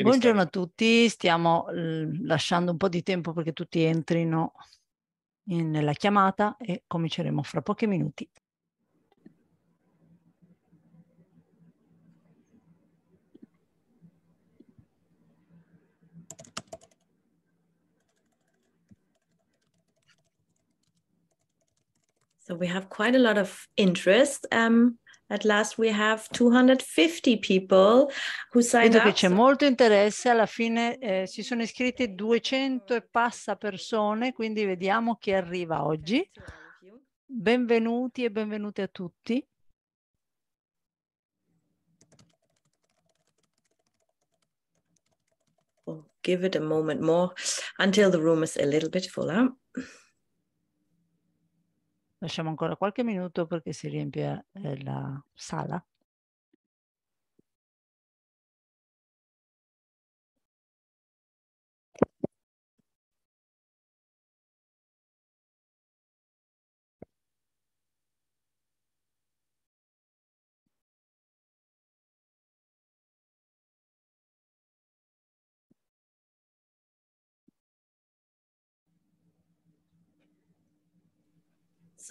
Buongiorno a tutti, stiamo mm, lasciando un po' di tempo perché tutti entrino in, nella chiamata e cominceremo fra pochi minuti. So we have quite a lot of interest. Um... At last we have 250 people who signed Vedo up. c'è molto interesse, alla fine eh, si sono iscritte 200 e passa persone, quindi vediamo chi arriva oggi. Benvenuti e benvenute a tutti. We'll give it a moment more until the room is a little bit fuller. Lasciamo ancora qualche minuto perché si riempie eh, la sala.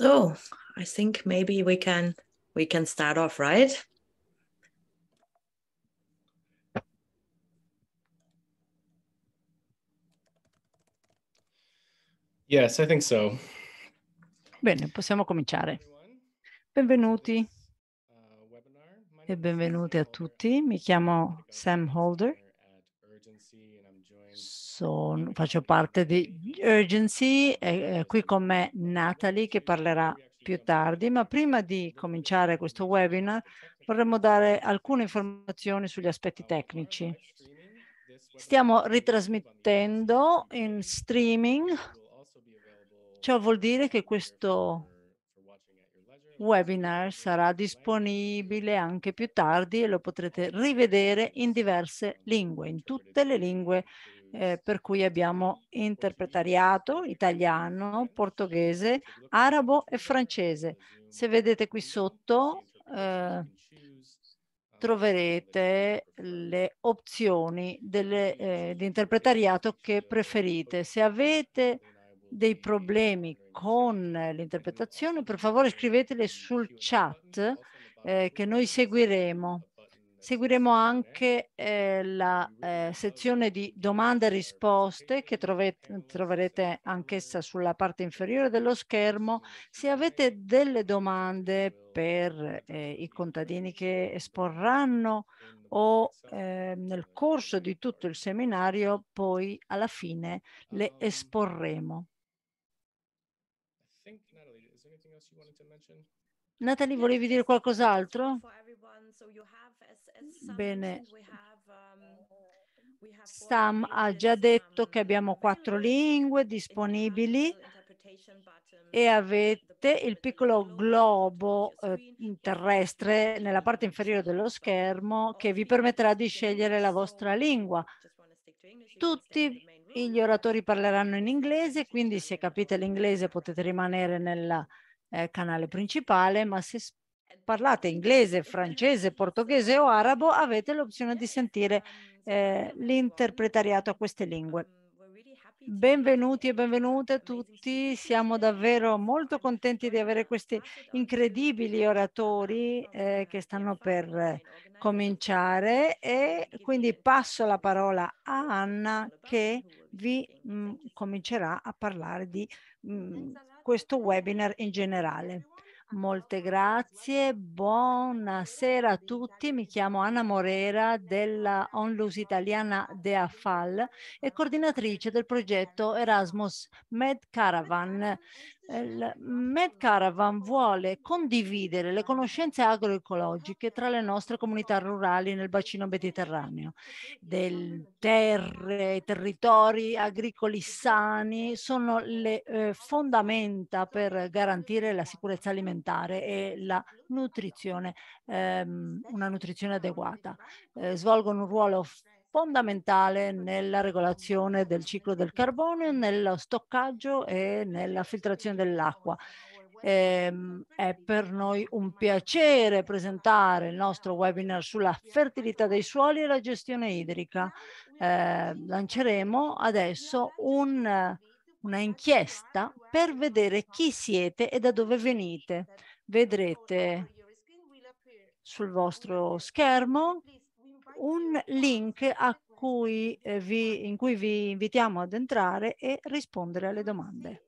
So oh, I think maybe we can we can start off, right? Yes, I think so. Bene, possiamo cominciare. Benvenuti uh, e benvenuti a tutti. Mi chiamo Sam Holder Sono, faccio parte di Urgency, eh, qui con me Natalie che parlerà più tardi, ma prima di cominciare questo webinar vorremmo dare alcune informazioni sugli aspetti tecnici. Stiamo ritrasmettendo in streaming, ciò vuol dire che questo webinar sarà disponibile anche più tardi e lo potrete rivedere in diverse lingue, in tutte le lingue eh, per cui abbiamo interpretariato italiano, portoghese, arabo e francese. Se vedete qui sotto eh, troverete le opzioni delle, eh, di interpretariato che preferite. Se avete dei problemi con l'interpretazione, per favore scriveteli sul chat eh, che noi seguiremo. Seguiremo anche eh, la eh, sezione di domande e risposte che trovete, troverete anch'essa sulla parte inferiore dello schermo. Se avete delle domande per eh, i contadini che esporranno o ehm, nel corso di tutto il seminario, poi alla fine le esporremo. Natalie, volevi dire qualcos'altro? Bene. Um, Sam ha già um, detto che abbiamo quattro lingue disponibili e um, avete il piccolo globo eh, terrestre nella parte inferiore dello schermo che vi permetterà di scegliere la vostra lingua. Tutti gli oratori parleranno in inglese, quindi se capite l'inglese potete rimanere nel eh, canale principale, ma se parlate inglese, francese, portoghese o arabo, avete l'opzione di sentire eh, l'interpretariato a queste lingue. Benvenuti e benvenute a tutti, siamo davvero molto contenti di avere questi incredibili oratori eh, che stanno per eh, cominciare e quindi passo la parola a Anna che vi mh, mm, comincerà a parlare di mh, mm, questo webinar in generale. Molte grazie, buonasera a tutti, mi chiamo Anna Morera della Onlus Italiana de AFAL e coordinatrice del progetto Erasmus Med Caravan il Med Caravan vuole condividere le conoscenze agroecologiche tra le nostre comunità rurali nel bacino mediterraneo. Del terre, territori agricoli sani sono le eh, fondamenta per garantire la sicurezza alimentare e la nutrizione, ehm, una nutrizione adeguata. Eh, svolgono un ruolo fondamentale mm. nella regolazione del ciclo del carbone, nello stoccaggio e nella filtrazione dell'acqua. Ehm, è per noi un piacere presentare il nostro webinar sulla fertilità dei suoli e la gestione idrica. Eh, lanceremo adesso un, una inchiesta per vedere chi siete e da dove venite. Vedrete sul vostro schermo un link cui eh, vi, in cui vi invitiamo ad entrare e rispondere alle domande.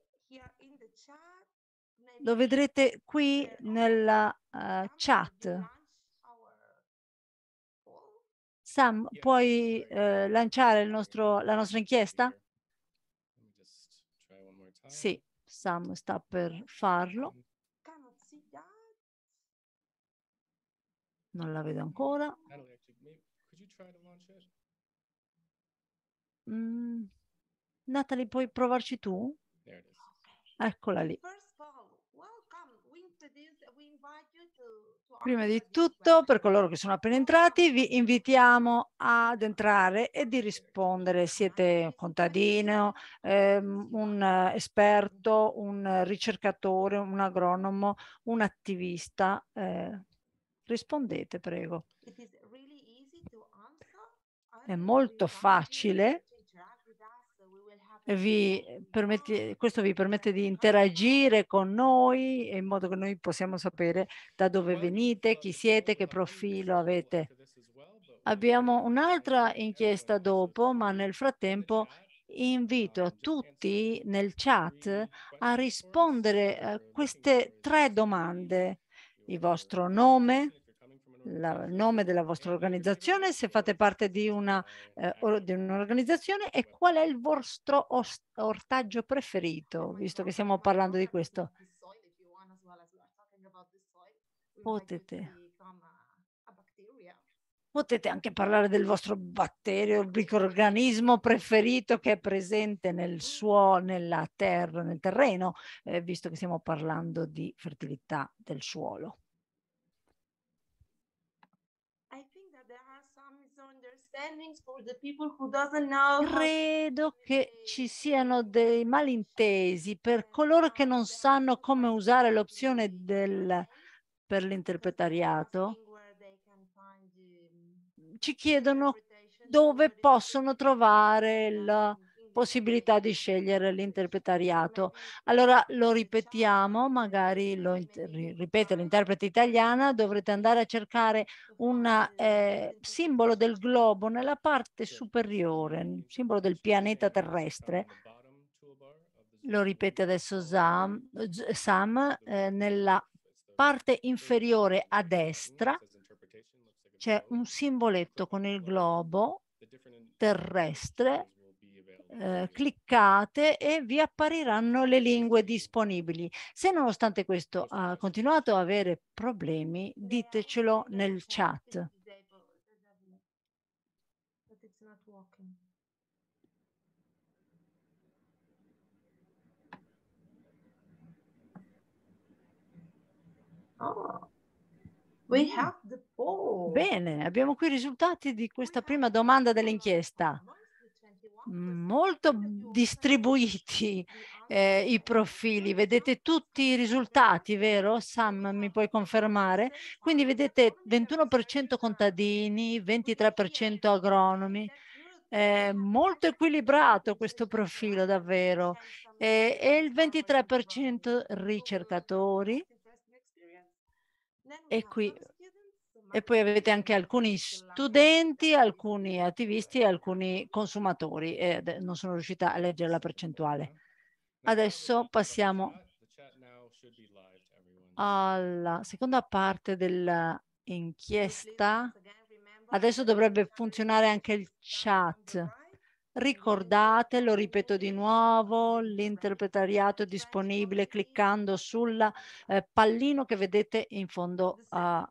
Lo vedrete qui nella uh, chat. Sam, puoi uh, lanciare nostro, la nostra inchiesta? Sì, Sam sta per farlo. Non la vedo ancora try to launch it? Mm. Natalie, puoi provarci tu? There it is. Eccola lì. Prima di tutto, per coloro che sono appena entrati, vi invitiamo ad entrare e di rispondere. Siete un contadino, ehm, un esperto, un ricercatore, un agronomo, un attivista. Eh, rispondete, prego è molto facile, vi permette, questo vi permette di interagire con noi in modo che noi possiamo sapere da dove venite, chi siete, che profilo avete. Abbiamo un'altra inchiesta dopo, ma nel frattempo invito a tutti nel chat a rispondere a queste tre domande. Il vostro nome, il nome della vostra organizzazione, se fate parte di, una, eh, di un'organizzazione e qual è il vostro ortaggio preferito, visto che stiamo parlando di questo. Potete potete anche parlare del vostro batterio, il microorganismo preferito che è presente nel suolo, nella terra, nel terreno, eh, visto che stiamo parlando di fertilità del suolo. Credo che ci siano dei malintesi per coloro che non sanno come usare l'opzione del, per l'interpretariato. Mm, ci chiedono dove possono trovare la possibilità di scegliere l'interpretariato. Allora lo ripetiamo, magari lo ripete l'interprete italiana, dovrete andare a cercare un eh, simbolo del globo nella parte superiore, il simbolo del pianeta terrestre. Lo ripete adesso Sam, Sam eh, nella parte inferiore a destra c'è un simboletto con il globo terrestre eh, cliccate e vi appariranno le lingue disponibili. Se nonostante questo ha continuato a avere problemi, ditecelo nel chat. Oh. Bene, abbiamo qui i risultati di questa prima domanda dell'inchiesta molto distribuiti eh, i profili, vedete tutti i risultati, vero? Sam, mi puoi confermare? Quindi vedete 21% contadini, 23% agronomi, eh, molto equilibrato questo profilo davvero, eh, e il 23% ricercatori. E qui e poi avete anche alcuni studenti, alcuni attivisti e alcuni consumatori e eh, non sono riuscita a leggere la percentuale. Adesso passiamo alla seconda parte dell'inchiesta. Adesso dovrebbe funzionare anche il chat. Ricordate, lo ripeto di nuovo, l'interpretariato è disponibile cliccando sul eh, pallino che vedete in fondo a,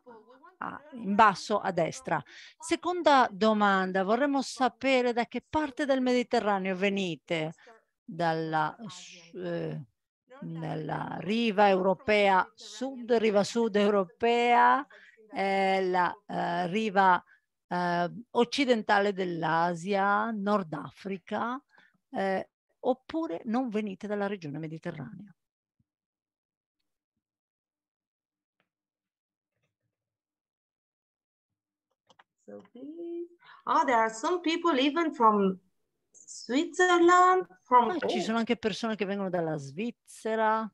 in basso a destra. Seconda domanda, vorremmo sapere da che parte del Mediterraneo venite, dalla, eh, dalla riva europea sud, riva sud europea, eh, la eh, riva eh, occidentale dell'Asia, Nord Africa, eh, oppure non venite dalla regione mediterranea. So please. Oh, there are some people even from Switzerland. From... Ah, ci sono anche persone che vengono dalla Svizzera.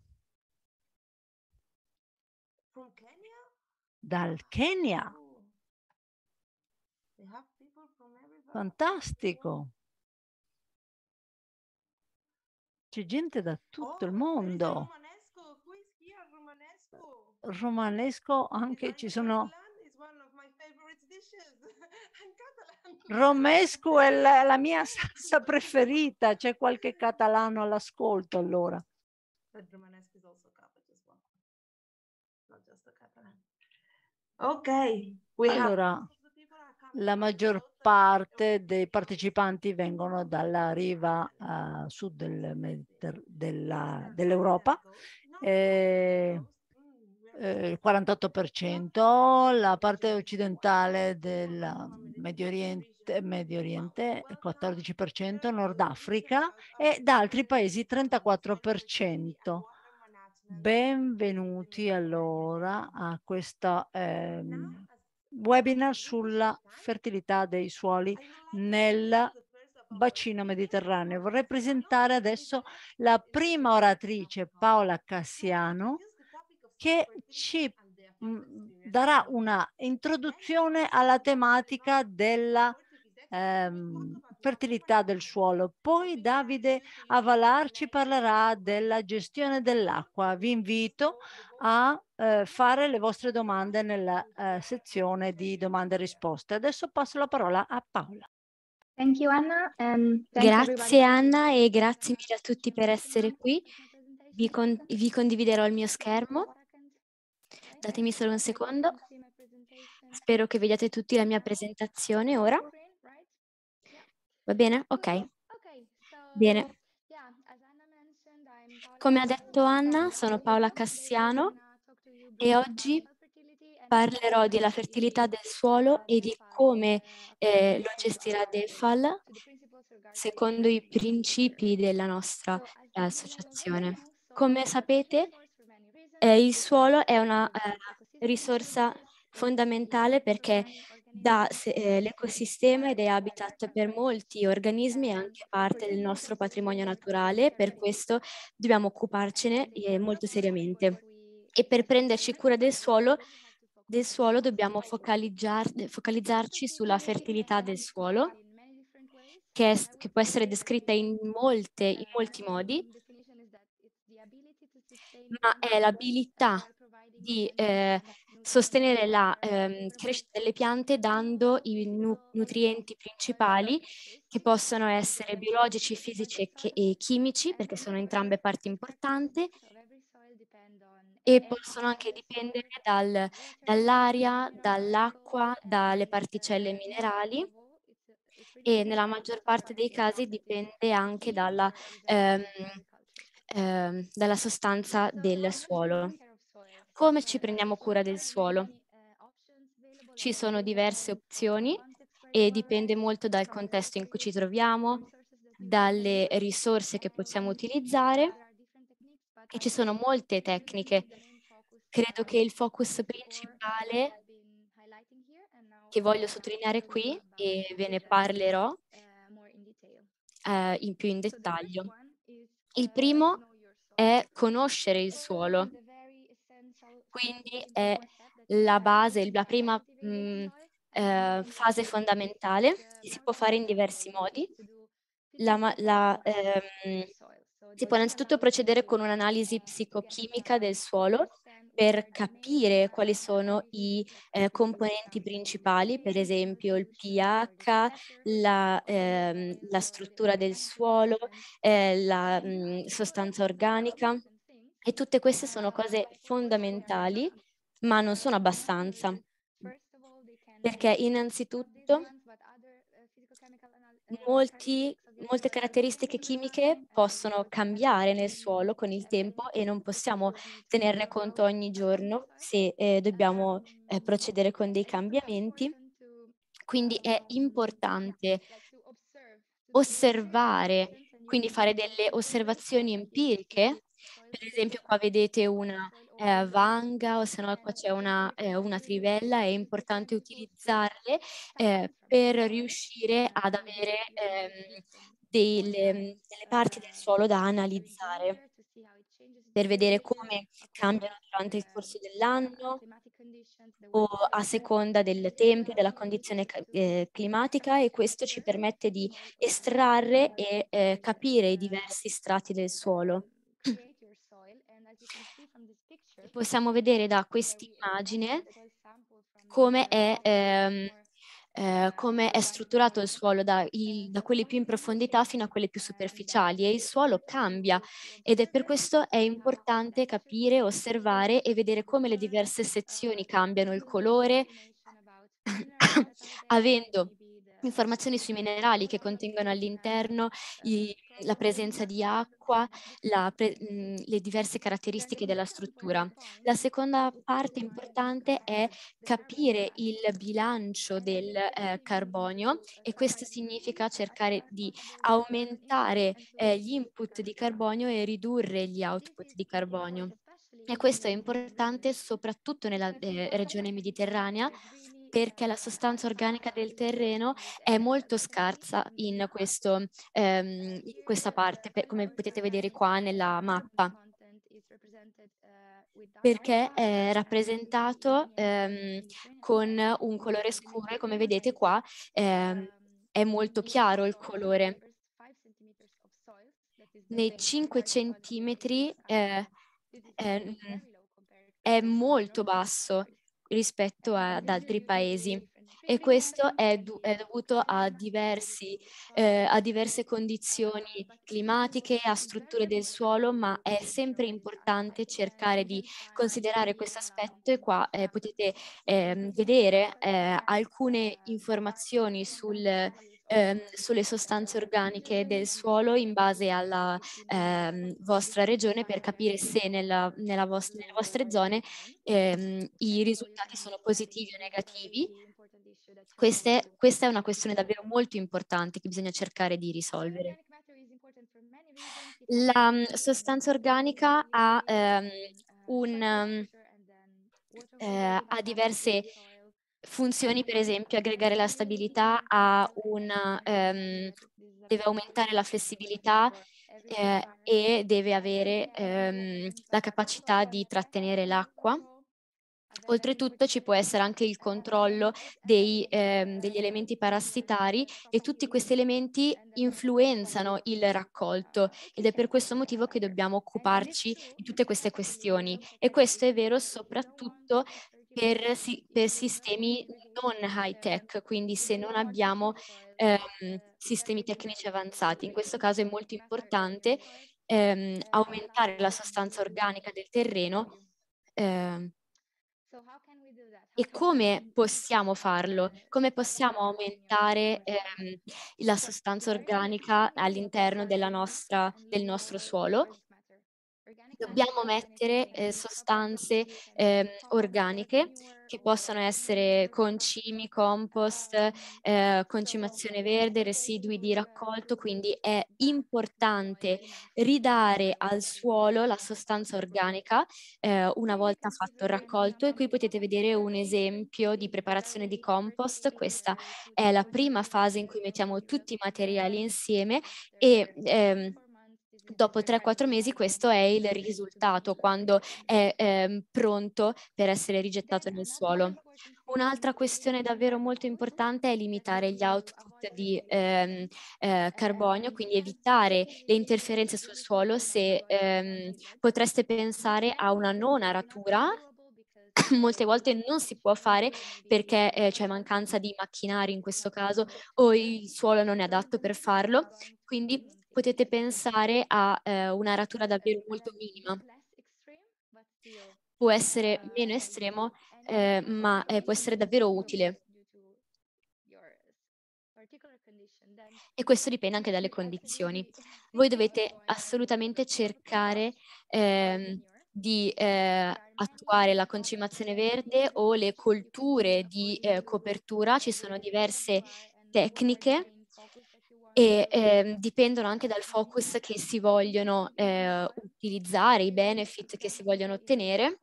From Kenya? Dal Kenya. Oh. Fantastico. C'è gente da tutto oh, il mondo. Romanesco, romanesco. romanesco anche ci sono Romescu è la, la mia salsa preferita, c'è qualche catalano all'ascolto allora. Ok, allora, la maggior parte dei partecipanti vengono dalla riva uh, sud del dell'Europa, dell eh, mm, eh, il 48%, la parte occidentale del Medio Oriente Medio Oriente, 14%, Nord Africa e da altri paesi 34%. Benvenuti allora a questo eh, webinar sulla fertilità dei suoli nel bacino mediterraneo. Vorrei presentare adesso la prima oratrice, Paola Cassiano, che ci mm, darà una introduzione alla tematica della ehm, fertilità del suolo. Poi Davide Avalar ci parlerà della gestione dell'acqua. Vi invito a eh, fare le vostre domande nella eh, sezione di domande e risposte. Adesso passo la parola a Paola. You, Anna. grazie Anna e grazie mille a tutti per essere qui. Vi, con vi condividerò il mio schermo. Datemi solo un secondo. Spero che vediate tutti la mia presentazione ora. Va bene? Ok. Bene. Come ha detto Anna, sono Paola Cassiano e oggi parlerò della fertilità del suolo e di come uh, eh, lo gestirà DEFAL secondo i principi della nostra eh, associazione. Come sapete, eh, il suolo è una eh, risorsa fondamentale perché dall'ecosistema eh, e dai habitat per molti organismi e anche parte del nostro patrimonio naturale, per questo dobbiamo occuparcene eh, molto seriamente. E per prenderci cura del suolo, del suolo dobbiamo focalizzarci sulla fertilità del suolo, che, è, che può essere descritta in, molte, in molti modi, ma è l'abilità di eh, sostenere la ehm, crescita delle piante dando i nu- nutrienti principali che possono essere biologici, fisici e, che- e chimici, perché sono entrambe parti importanti, e possono anche dipendere dal, dall'aria, dall'acqua, dalle particelle minerali e nella maggior parte dei casi dipende anche dalla, ehm, ehm, dalla sostanza del suolo. Come ci prendiamo cura del suolo? Ci sono diverse opzioni e dipende molto dal contesto in cui ci troviamo, dalle risorse che possiamo utilizzare e ci sono molte tecniche. Credo che il focus principale che voglio sottolineare qui e ve ne parlerò eh, in più in dettaglio. Il primo è conoscere il suolo quindi è la base, la prima mh, mm, eh, fase fondamentale, si può fare in diversi modi. La, la, ehm, si può innanzitutto procedere con un'analisi psicochimica del suolo per capire quali sono i eh, componenti principali, per esempio il pH, la, ehm, la struttura del suolo, eh, la mh, mm, sostanza organica. E tutte queste sono cose fondamentali, ma non sono abbastanza. Perché innanzitutto molti, molte caratteristiche chimiche possono cambiare nel suolo con il tempo e non possiamo tenerne conto ogni giorno se eh, dobbiamo eh, procedere con dei cambiamenti. Quindi è importante osservare, quindi fare delle osservazioni empiriche per esempio qua vedete una eh, vanga o se no qua c'è una, eh, una, trivella, è importante utilizzarle eh, eh per riuscire ad avere ehm, delle, mm, delle parti del suolo da analizzare per vedere come cambiano durante il corso eh, dell'anno o a seconda del tempo, della condizione eh, climatica e questo ci permette di estrarre e eh, capire i diversi strati del suolo possiamo vedere da quest'immagine come è, ehm, eh, come è strutturato il suolo da, il, da, quelli più in profondità fino a quelli più superficiali e il suolo cambia ed è per questo è importante capire, osservare e vedere come le diverse sezioni cambiano il colore avendo informazioni sui minerali che contengono all'interno, la presenza di acqua, pre, mh, mm, le diverse caratteristiche della struttura. La seconda parte importante è capire il bilancio del eh, carbonio e questo significa cercare di aumentare eh, gli input di carbonio e ridurre gli output di carbonio. E questo è importante soprattutto nella eh, regione mediterranea perché la sostanza organica del terreno è molto scarsa in, questo, ehm, in questa parte, per, come potete vedere qua nella mappa perché è rappresentato ehm, con un colore scuro e come vedete qua ehm, è molto chiaro il colore. Nei 5 centimetri eh, eh, è molto basso rispetto ad altri paesi e questo è, do è dovuto a, diversi, eh, a, diverse condizioni climatiche, a strutture del suolo, ma è sempre importante cercare di considerare questo aspetto e qua eh, potete ehm, eh, vedere alcune informazioni sul, Ehm, sulle sostanze organiche del suolo in base alla ehm, vostra regione per capire se nella, nella vostra, nelle vostre zone ehm, i risultati sono positivi o negativi. Queste, questa è una questione davvero molto importante che bisogna cercare di risolvere. La mm, sostanza organica ha, ehm, un, ehm, eh, ha diverse funzioni per esempio aggregare la stabilità a un ehm, deve aumentare la flessibilità eh, e deve avere ehm, la capacità di trattenere l'acqua. Oltretutto ci può essere anche il controllo dei, ehm, degli elementi parassitari e tutti questi elementi influenzano il raccolto ed è per questo motivo che dobbiamo occuparci di tutte queste questioni e questo è vero soprattutto per, per sistemi non high tech, quindi se non abbiamo ehm, sistemi tecnici avanzati. In questo caso è molto importante ehm, aumentare la sostanza organica del terreno. Ehm, e come possiamo farlo? Come possiamo aumentare ehm, la sostanza organica all'interno del nostro suolo? dobbiamo mettere eh, sostanze eh, organiche che possono essere concimi, compost, eh, concimazione verde, residui di raccolto, quindi è importante ridare al suolo la sostanza organica eh, una volta fatto il raccolto e qui potete vedere un esempio di preparazione di compost, questa è la prima fase in cui mettiamo tutti i materiali insieme e ehm, dopo 3-4 mesi questo è il risultato quando è eh, pronto per essere rigettato nel suolo. Un'altra questione davvero molto importante è limitare gli output di ehm, eh, carbonio, quindi evitare le interferenze sul suolo se ehm, potreste pensare a una non aratura molte volte non si può fare perché eh, c'è mancanza di macchinari in questo caso o il suolo non è adatto per farlo. Quindi potete pensare a eh, una ratura davvero molto minima. Può essere meno estremo, eh, ma eh, può essere davvero utile. E questo dipende anche dalle condizioni. Voi dovete assolutamente cercare ehm, di eh, attuare la concimazione verde o le colture di eh, copertura, ci sono diverse tecniche e eh, dipendono anche dal focus che si vogliono eh, utilizzare, i benefit che si vogliono ottenere.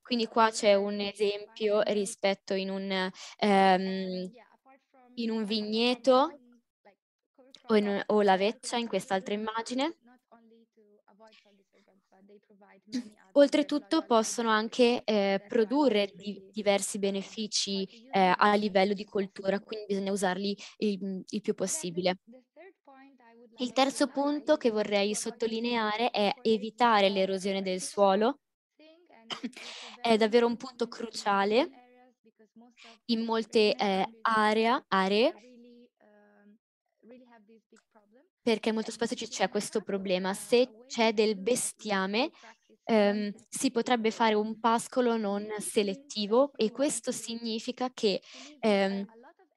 Quindi qua c'è un esempio rispetto in un, ehm, in un vigneto o, in, o la veccia in quest'altra immagine. Oltretutto possono anche eh, produrre di, diversi benefici eh, a livello di coltura, quindi bisogna usarli il, il più possibile. Il terzo punto che vorrei sottolineare è evitare l'erosione del suolo. È davvero un punto cruciale in molte eh, area, aree perché molto spesso c'è questo problema. Se c'è del bestiame, ehm, si potrebbe fare un pascolo non selettivo e questo significa che ehm,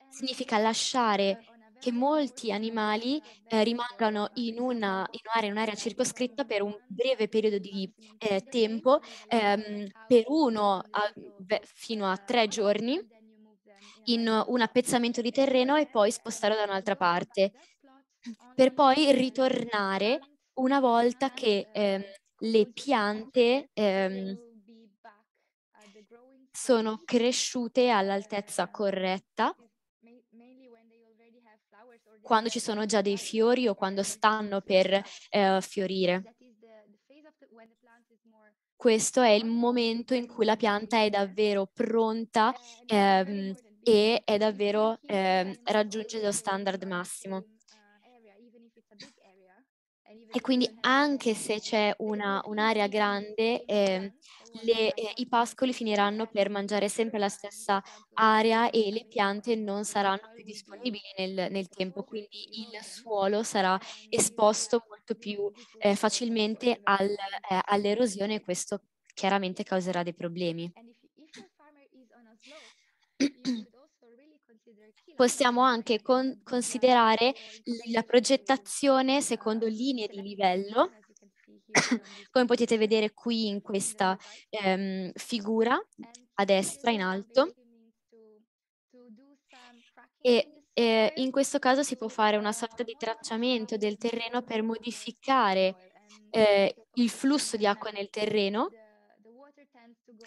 significa lasciare che molti animali eh, rimangano in, una, in, un'area, in un'area, circoscritta per un breve periodo di eh, tempo, ehm, per uno a, fino a tre giorni, in un appezzamento di terreno e poi spostarlo da un'altra parte, per poi ritornare una volta che ehm, le piante ehm, sono cresciute all'altezza corretta quando ci sono già dei fiori o quando stanno per eh, fiorire. Questo è il momento in cui la pianta è davvero pronta ehm, e è davvero eh, raggiunge lo standard massimo. E quindi anche se c'è una, un'area grande, eh, le, eh, i pascoli finiranno per mangiare sempre la stessa area e le piante non saranno più disponibili nel, nel tempo, quindi il suolo sarà esposto molto più eh, facilmente al, eh, all'erosione e questo chiaramente causerà dei problemi. possiamo anche con- considerare la progettazione secondo linee di livello Come potete vedere qui in questa ehm, figura a destra in alto. E eh, in questo caso si può fare una sorta di tracciamento del terreno per modificare eh, il flusso di acqua nel terreno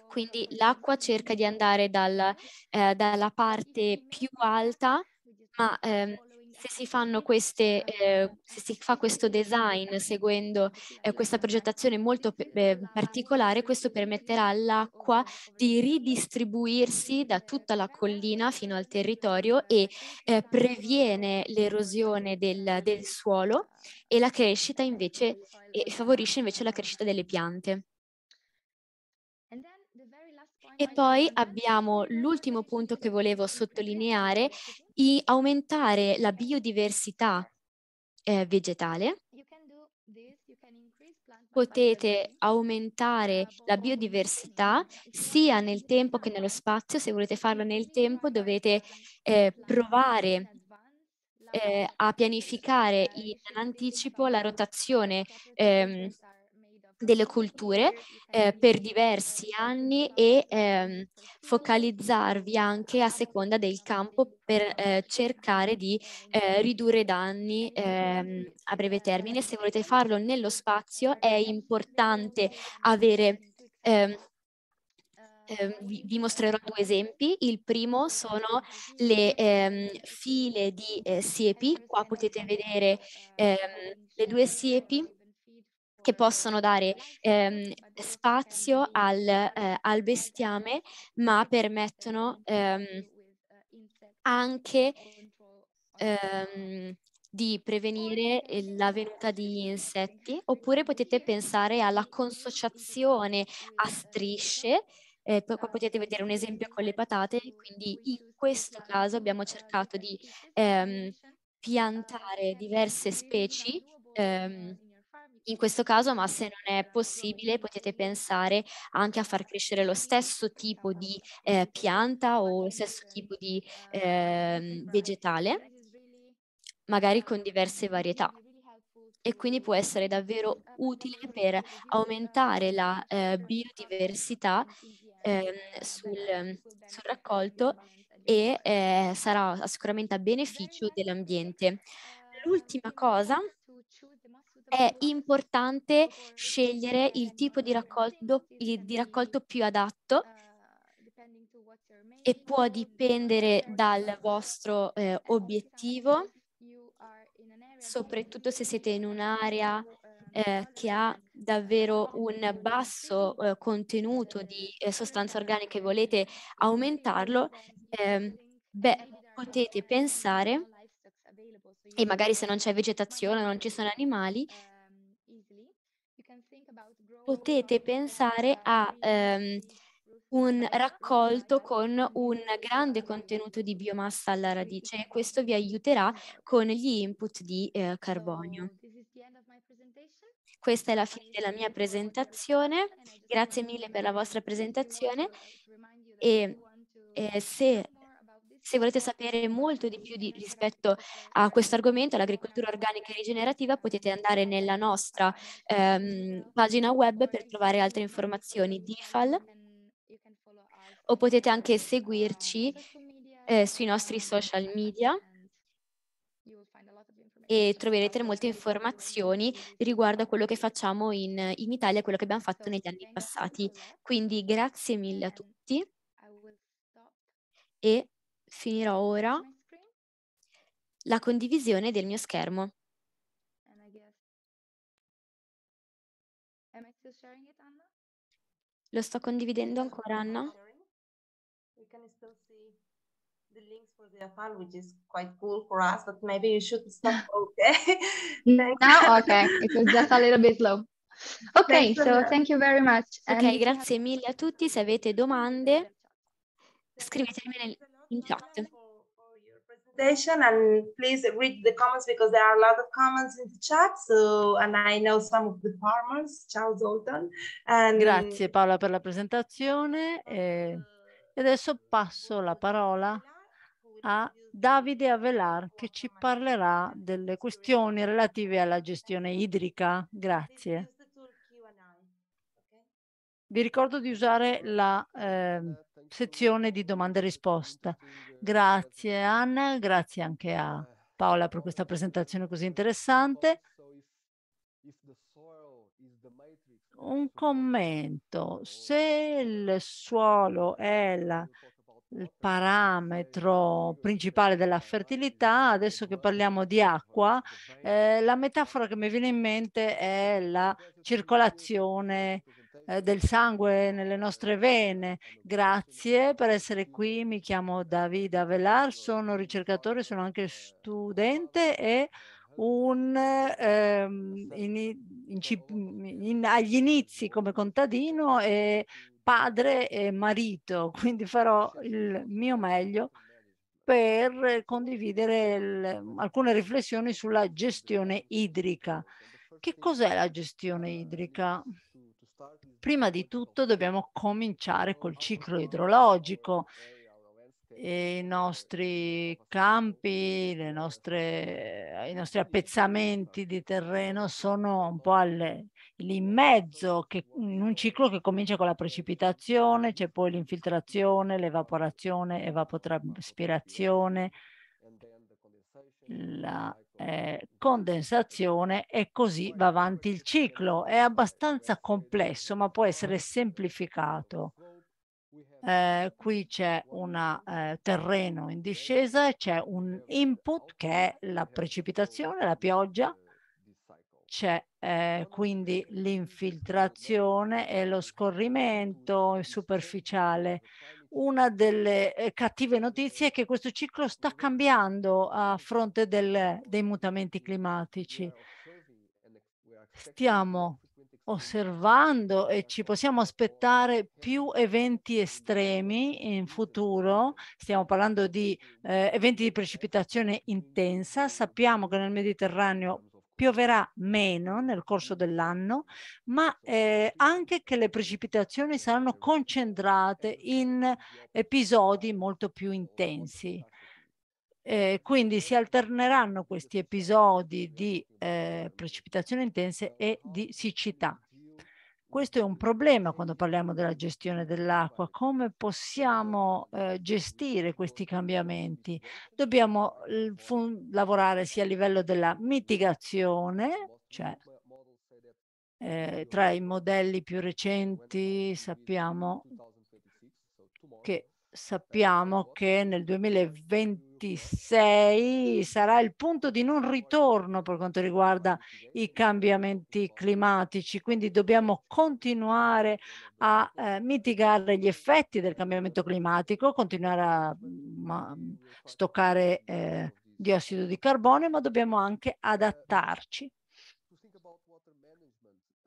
quindi l'acqua cerca di andare dal, eh, dalla parte più alta, ma ehm, se si, fanno queste, eh, se si fa questo design seguendo eh, questa progettazione molto eh, particolare, questo permetterà all'acqua di ridistribuirsi da tutta la collina fino al territorio e eh, previene l'erosione del, del suolo e la crescita invece, e favorisce invece la crescita delle piante. E poi abbiamo l'ultimo punto che volevo sottolineare, di aumentare la biodiversità eh, vegetale. Potete aumentare la biodiversità sia nel tempo che nello spazio. Se volete farlo nel tempo dovete eh, provare eh, a pianificare in anticipo la rotazione ehm, delle culture eh, per diversi anni e ehm, focalizzarvi anche a seconda del campo per eh, cercare di eh, ridurre danni ehm, a breve termine. Se volete farlo nello spazio è importante avere ehm, eh, vi, vi, mostrerò due esempi. Il primo sono le ehm, file di eh, siepi. Qua potete vedere ehm, le due siepi che possono dare ehm, spazio al, eh, al, bestiame, ma permettono ehm, anche ehm, di prevenire la venuta di insetti, oppure potete pensare alla consociazione a strisce, eh, qua potete vedere un esempio con le patate, quindi in questo caso abbiamo cercato di ehm, piantare diverse specie ehm, in questo caso, ma se non è possibile, potete pensare anche a far crescere lo stesso tipo di eh, pianta o lo stesso tipo di eh, vegetale, magari con diverse varietà. E quindi può essere davvero utile per aumentare la eh, biodiversità ehm, sul, sul raccolto e eh, sarà sicuramente a beneficio dell'ambiente. L'ultima cosa è importante scegliere il tipo di raccolto, di raccolto più adatto e può dipendere dal vostro eh, obiettivo, soprattutto se siete in un'area eh, che ha davvero un basso eh, contenuto di eh, sostanze organiche e volete aumentarlo, ehm, beh, potete pensare e magari se non c'è vegetazione, non ci sono animali, potete pensare a ehm, un raccolto con un grande contenuto di biomassa alla radice e questo vi aiuterà con gli input di eh, carbonio. Questa è la fine della mia presentazione, grazie mille per la vostra presentazione e eh, se se volete sapere molto di più di, rispetto a questo argomento, all'agricoltura organica e rigenerativa, potete andare nella nostra ehm, pagina web per trovare altre informazioni di IFAL o potete anche seguirci eh, sui nostri social media e troverete molte informazioni riguardo a quello che facciamo in, in Italia e quello che abbiamo fatto negli anni passati. Quindi grazie mille a tutti e finirò ora la condivisione del mio schermo. Lo sto condividendo ancora, Anna? the links for the file, which is quite cool for us, but maybe you should stop. Okay. no, okay. It was just a little bit low. Okay, Thanks so thank you very much. Ok, and grazie mille a tutti. Se avete domande, scrivetemi nel, in chat. And please read the comments because there are a lot of comments in the chat. So, and I know some of the farmers. Ciao Zoltan. And... Grazie Paola per la presentazione. E adesso passo la parola a Davide Avelar che ci parlerà delle questioni relative alla gestione idrica. Grazie. Vi ricordo di usare la eh, sezione di domande e risposta. Grazie Anna, grazie anche a Paola per questa presentazione così interessante. Un commento, se il suolo è la, il parametro principale della fertilità, adesso che parliamo di acqua, eh, la metafora che mi viene in mente è la circolazione eh, del sangue nelle nostre vene. Grazie per essere qui, mi chiamo Davida Velar, sono ricercatore, sono anche studente e un, ehm, in, in, in, agli inizi come contadino e padre e marito, quindi farò il mio meglio per condividere il, alcune riflessioni sulla gestione idrica. Che cos'è la gestione idrica? prima di tutto dobbiamo cominciare col ciclo idrologico. I nostri campi, nostre, i nostri appezzamenti di terreno sono un po' al, lì in mezzo, che, in un ciclo che comincia con la precipitazione, c'è poi l'infiltrazione, l'evaporazione, evapotranspirazione, la eh, condensazione e così va avanti il ciclo. È abbastanza complesso, ma può essere semplificato. Eh, qui c'è un eh, terreno in discesa, c'è un input che è la precipitazione, la pioggia, c'è eh, quindi l'infiltrazione e lo scorrimento superficiale una delle eh, cattive notizie è che questo ciclo sta cambiando a fronte del, dei mutamenti climatici. Stiamo osservando e ci possiamo aspettare più eventi estremi in futuro. Stiamo parlando di eh, eventi di precipitazione intensa. Sappiamo che nel Mediterraneo pioverà meno nel corso dell'anno, ma eh, anche che le precipitazioni saranno concentrate in episodi molto più intensi. Eh, quindi si alterneranno questi episodi di eh, precipitazioni intense e di siccità. Questo è un problema quando parliamo della gestione dell'acqua. Come possiamo eh, gestire questi cambiamenti? Dobbiamo lavorare sia a livello della mitigazione, cioè eh, tra i modelli più recenti sappiamo che sappiamo che nel 2020 2026 sarà il punto di non ritorno per quanto riguarda i cambiamenti climatici, quindi dobbiamo continuare a eh, mitigare gli effetti del cambiamento climatico, continuare a ma, stoccare eh, diossido di carbonio, ma dobbiamo anche adattarci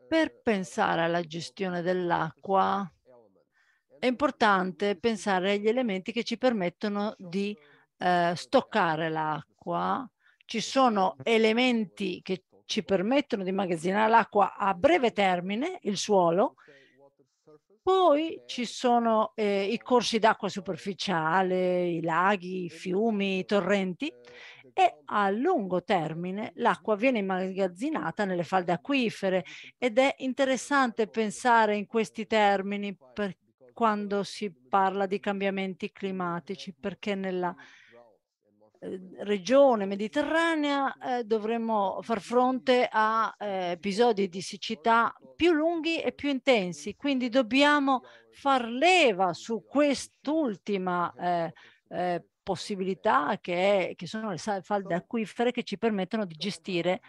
per pensare alla gestione dell'acqua è importante pensare agli elementi che ci permettono di eh, stoccare l'acqua, ci sono mm. elementi che ci permettono di immagazzinare l'acqua a breve termine, il suolo, poi ci sono eh, i corsi d'acqua superficiale, i laghi, i fiumi, i torrenti e a lungo termine l'acqua viene immagazzinata nelle falde acquifere ed è interessante pensare in questi termini quando si parla di cambiamenti climatici perché nella Ehm, regione mediterranea eh, dovremo far fronte a eh, episodi di siccità più lunghi e più intensi, quindi dobbiamo far leva su quest'ultima eh, eh, possibilità che, è, che sono le falde acquifere che ci permettono di gestire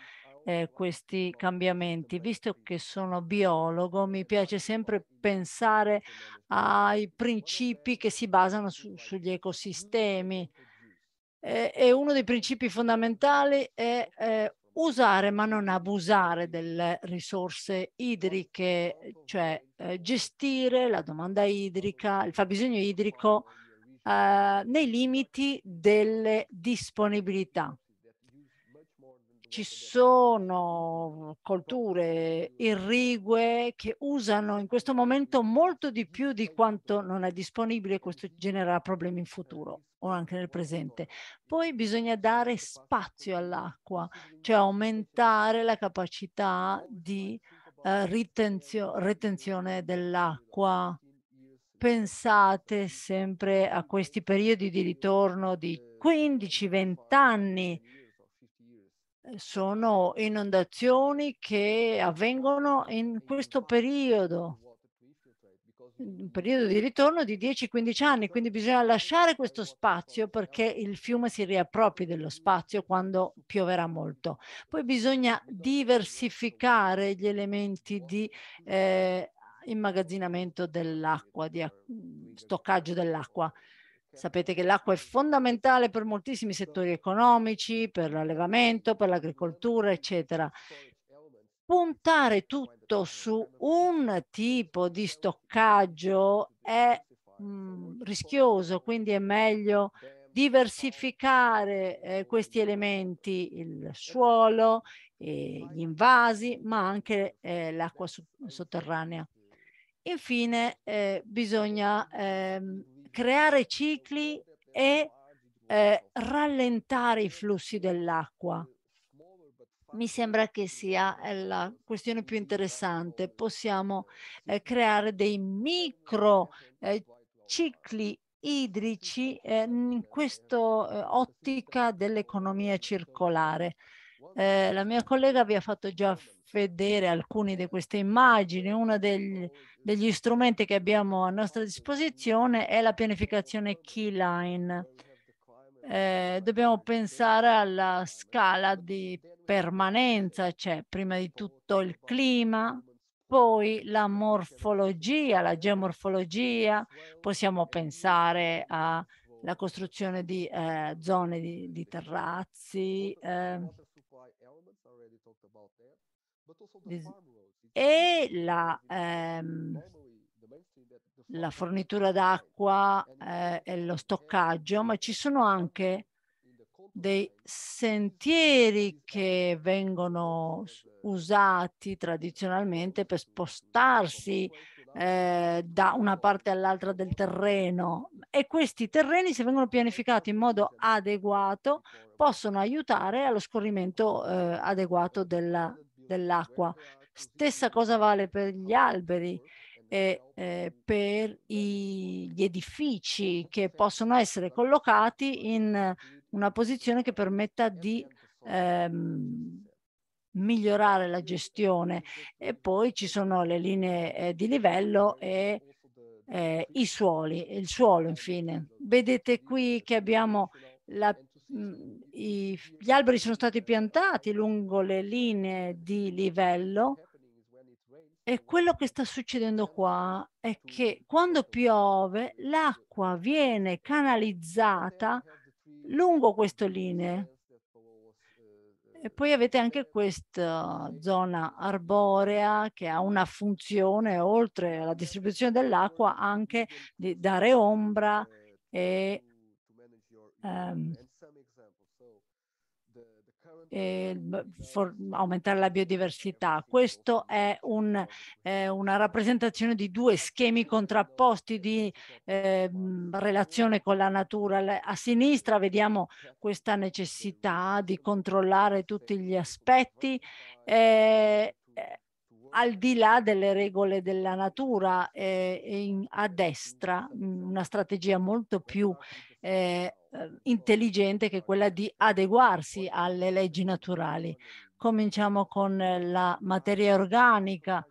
eh, questi cambiamenti. Visto che sono biologo, mi piace sempre pensare ai principi che si basano su, sugli ecosistemi eh, e uno dei principi fondamentali è eh, usare ma non abusare delle risorse idriche, cioè eh, gestire la domanda idrica, il fabbisogno idrico eh, nei limiti delle disponibilità. Ci sono colture irrigue che usano in questo momento molto di più di quanto non è disponibile, e questo genererà problemi in futuro o anche nel presente. Poi bisogna dare spazio all'acqua, cioè aumentare la capacità di eh, ritenzio- retenzione dell'acqua. Pensate sempre a questi periodi di ritorno di 15-20 anni. Sono inondazioni che avvengono in questo periodo un periodo di ritorno di 10-15 anni, quindi bisogna lasciare questo spazio perché il fiume si riappropri dello spazio quando pioverà molto. Poi bisogna diversificare gli elementi di eh, immagazzinamento dell'acqua, di stoccaggio dell'acqua. Sapete che l'acqua è fondamentale per moltissimi settori economici, per l'allevamento, per l'agricoltura, eccetera puntare tutto su un tipo di stoccaggio è mh, mm, rischioso, quindi è meglio diversificare eh, questi elementi, il suolo, eh, gli invasi, ma anche eh, l'acqua sotterranea. Infine, eh, bisogna ehm, creare cicli e eh, rallentare i flussi dell'acqua mi sembra che sia la questione più interessante. Possiamo eh, creare dei micro eh, cicli idrici eh, in questa eh, ottica dell'economia circolare. Eh, la mia collega vi ha fatto già vedere alcune di queste immagini. Uno degli, degli strumenti che abbiamo a nostra disposizione è la pianificazione Keyline eh, dobbiamo pensare alla scala di permanenza, cioè prima di tutto il clima, poi la morfologia, la geomorfologia, possiamo pensare alla costruzione di eh, zone di, di terrazzi, eh, e la, ehm, la fornitura d'acqua eh, e lo stoccaggio, ma ci sono anche dei sentieri che vengono usati tradizionalmente per spostarsi eh, da una parte all'altra del terreno e questi terreni se vengono pianificati in modo adeguato possono aiutare allo scorrimento eh, adeguato dell'acqua. Stessa cosa vale per gli alberi eh, eh, per i, gli edifici che possono essere collocati in una posizione che permetta di ehm, migliorare la gestione e poi ci sono le linee eh, di livello e eh, i suoli, il suolo infine. Vedete qui che abbiamo la, mh, i, gli alberi sono stati piantati lungo le linee di livello e quello che sta succedendo qua è che quando piove l'acqua viene canalizzata lungo queste linee. E poi avete anche questa zona arborea che ha una funzione, oltre alla distribuzione dell'acqua, anche di dare ombra e um, e ehm, aumentare la biodiversità. Questo è, un, è, una rappresentazione di due schemi contrapposti di eh, relazione con la natura. A sinistra vediamo questa necessità di controllare tutti gli aspetti eh, al di là delle regole della natura, eh, in, a destra, mm, una strategia molto più eh, eh, intelligente che quella di adeguarsi alle leggi naturali. Cominciamo con la materia organica,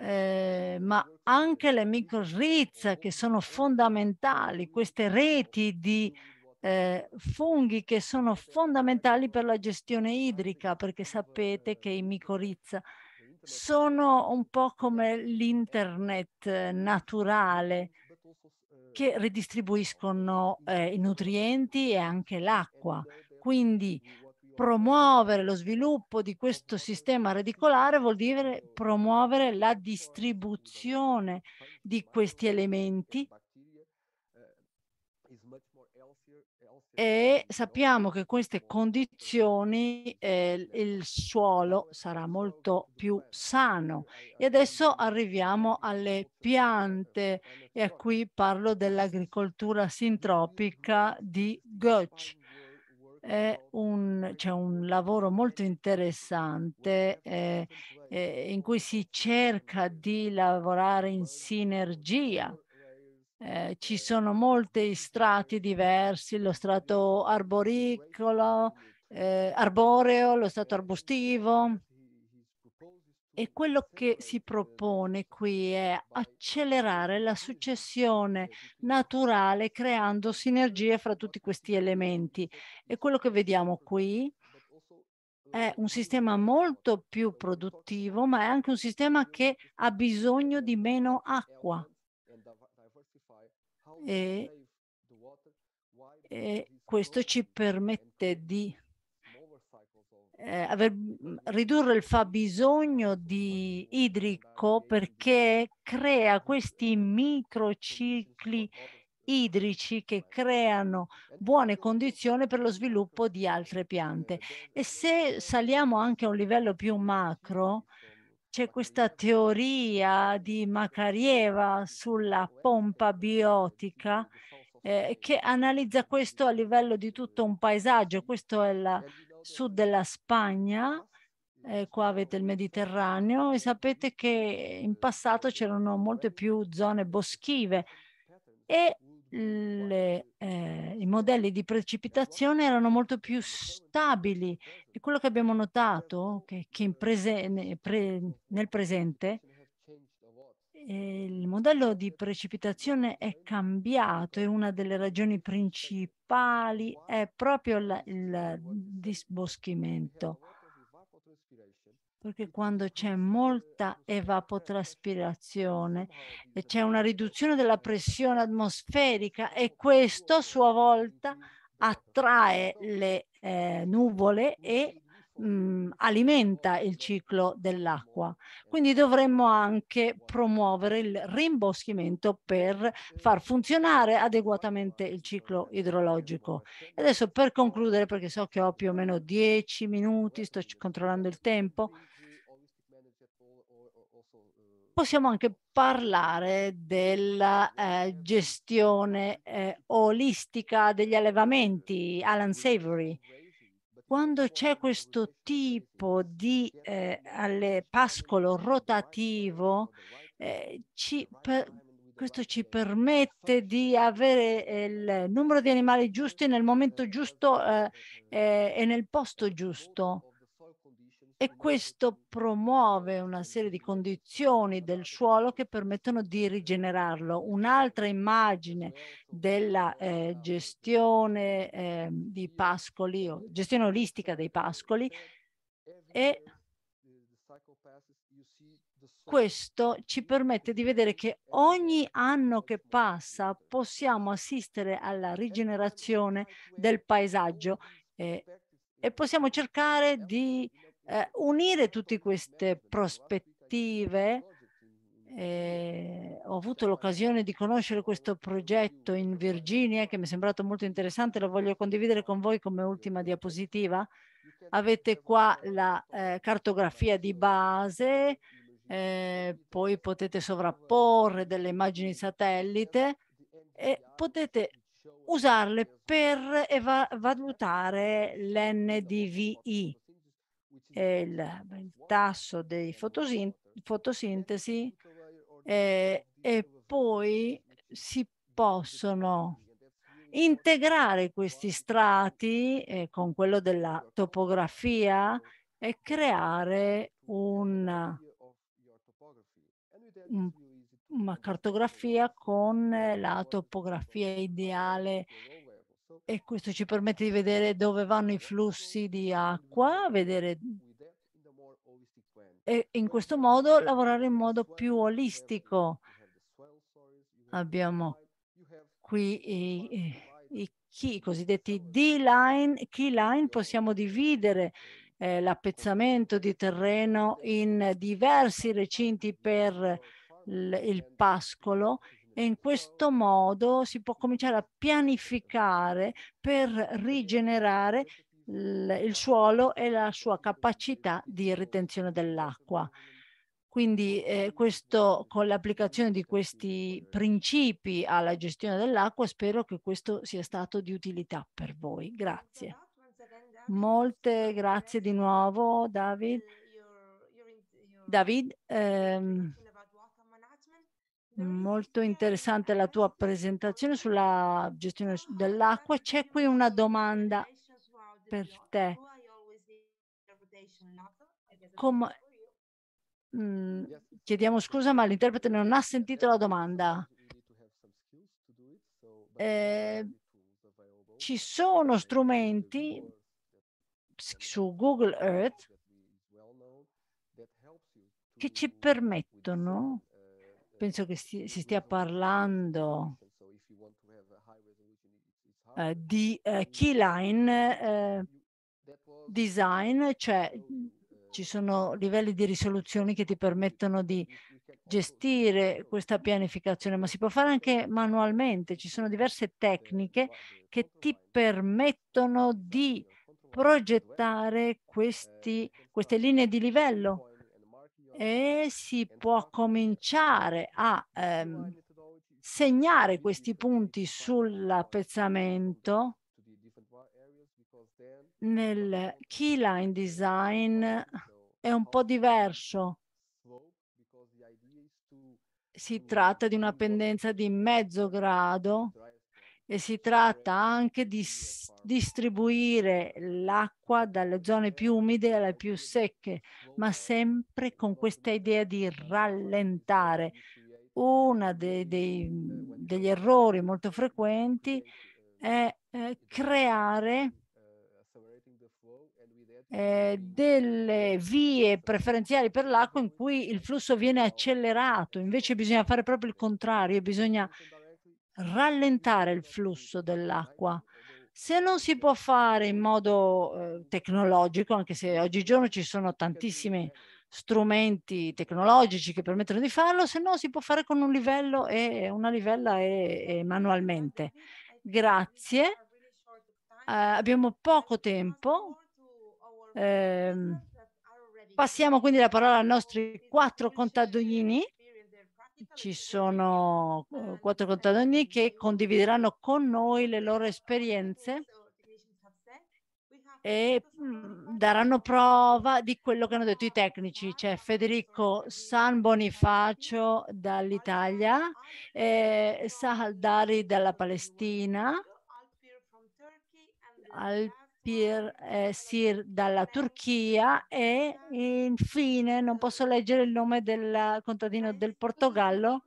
eh, ma anche le microrizze che sono fondamentali, queste reti di eh, funghi che sono fondamentali per la gestione idrica, perché sapete che i micorizza sono un po' come l'internet naturale che ridistribuiscono eh, i nutrienti e anche l'acqua. Quindi promuovere lo sviluppo di questo sistema radicolare vuol dire promuovere la distribuzione di questi elementi e sappiamo che in queste condizioni eh, il suolo sarà molto più sano. E adesso arriviamo alle piante e qui parlo dell'agricoltura sintropica di Goethe. C'è un lavoro molto interessante eh, eh, in cui si cerca di lavorare in sinergia eh, ci sono molti strati diversi, lo strato arboricolo, eh, arboreo, lo strato arbustivo. E quello che si propone qui è accelerare la successione naturale creando sinergie fra tutti questi elementi. E quello che vediamo qui è un sistema molto più produttivo, ma è anche un sistema che ha bisogno di meno acqua e, e questo ci permette di eh, aver, mm, ridurre il fabbisogno di idrico perché crea questi microcicli idrici che creano buone condizioni per lo sviluppo di altre piante. E se saliamo anche a un livello più macro, eh, c'è questa teoria di Makarieva sulla pompa biotica eh, che analizza questo a livello di tutto un paesaggio. Questo è il sud della Spagna, eh, qua avete il Mediterraneo e sapete che in passato c'erano molte più zone boschive e le, eh, i modelli di precipitazione erano molto più stabili e quello che abbiamo notato che, che prese, pre, nel presente eh, il modello di precipitazione è cambiato e una delle ragioni principali è proprio la, il disboschimento perché quando c'è molta evapotraspirazione e c'è una riduzione della pressione atmosferica e questo a sua volta attrae le eh, nuvole e mh, mhmm, alimenta il ciclo dell'acqua. Quindi dovremmo anche promuovere il rimboschimento per far funzionare adeguatamente il ciclo idrologico. E adesso per concludere, perché so che ho più o meno 10 minuti, sto controllando il tempo, possiamo anche parlare della eh, gestione eh, olistica degli allevamenti, Alan Savory quando c'è questo tipo di eh, pascolo rotativo, eh, ci questo ci permette di avere eh, il numero di animali giusti nel momento giusto eh, eh, e nel posto giusto e questo promuove una serie di condizioni del suolo che permettono di rigenerarlo. Un'altra immagine della eh, gestione eh, di pascoli o gestione olistica dei pascoli è questo ci permette di vedere che ogni anno che passa possiamo assistere alla rigenerazione del paesaggio eh, e possiamo cercare di eh, unire tutte queste prospettive, eh, ho avuto l'occasione di conoscere questo progetto in Virginia che mi è sembrato molto interessante, lo voglio condividere con voi come ultima diapositiva. Avete qua la eh, cartografia di base, eh, poi potete sovrapporre delle immagini satellite e potete usarle per valutare l'NDVI il, il tasso di fotosin fotosintesi eh, e poi si possono integrare questi strati eh, con quello della topografia e creare un, un, una cartografia con la topografia ideale e questo ci permette di vedere dove vanno i flussi di acqua, vedere e in questo modo lavorare in modo più olistico. Abbiamo qui i, i key, cosiddetti D-line, key line, possiamo dividere eh, l'appezzamento di terreno in diversi recinti per il pascolo e in questo modo si può cominciare a pianificare per rigenerare il suolo e la sua capacità di ritenzione dell'acqua. Quindi eh, questo, con l'applicazione di questi principi alla gestione dell'acqua spero che questo sia stato di utilità per voi. Grazie. Molte grazie di nuovo David. David, ehm, molto interessante la tua presentazione sulla gestione dell'acqua. C'è qui una domanda per te. Com- mm, mhmm, chiediamo scusa, ma l'interprete non ha sentito la domanda. Eh, ci sono strumenti su Google Earth che ci permettono, uh, penso che si stia parlando eh, di eh, key line eh, design, cioè ci sono livelli di risoluzione che ti permettono di gestire questa pianificazione, ma si può fare anche manualmente. Ci sono diverse tecniche che ti permettono di progettare questi, queste linee di livello e si può cominciare a ehm, segnare questi punti sull'appezzamento nel keyline design è un po' diverso. Si tratta di una pendenza di mezzo grado e si tratta anche di distribuire l'acqua dalle zone più umide alle più secche, ma sempre con questa idea di rallentare, uno degli errori molto frequenti è eh, creare eh, delle vie preferenziali per l'acqua in cui il flusso viene accelerato, invece bisogna fare proprio il contrario, bisogna rallentare il flusso dell'acqua. Se non si può fare in modo eh, tecnologico, anche se oggigiorno ci sono tantissime strumenti tecnologici che permettono di farlo, se no si può fare con un livello e una livella e, e manualmente. Grazie. Eh, abbiamo poco tempo. Eh, passiamo quindi la parola ai nostri quattro contadini. Ci sono eh, quattro contadini che condivideranno con noi le loro esperienze e mhmm, daranno prova di quello che hanno detto i tecnici, cioè Federico San Bonifacio dall'Italia, eh, Sahal Dari dalla Palestina, Alpir eh, Sir dalla Turchia e infine non posso leggere il nome del contadino del Portogallo.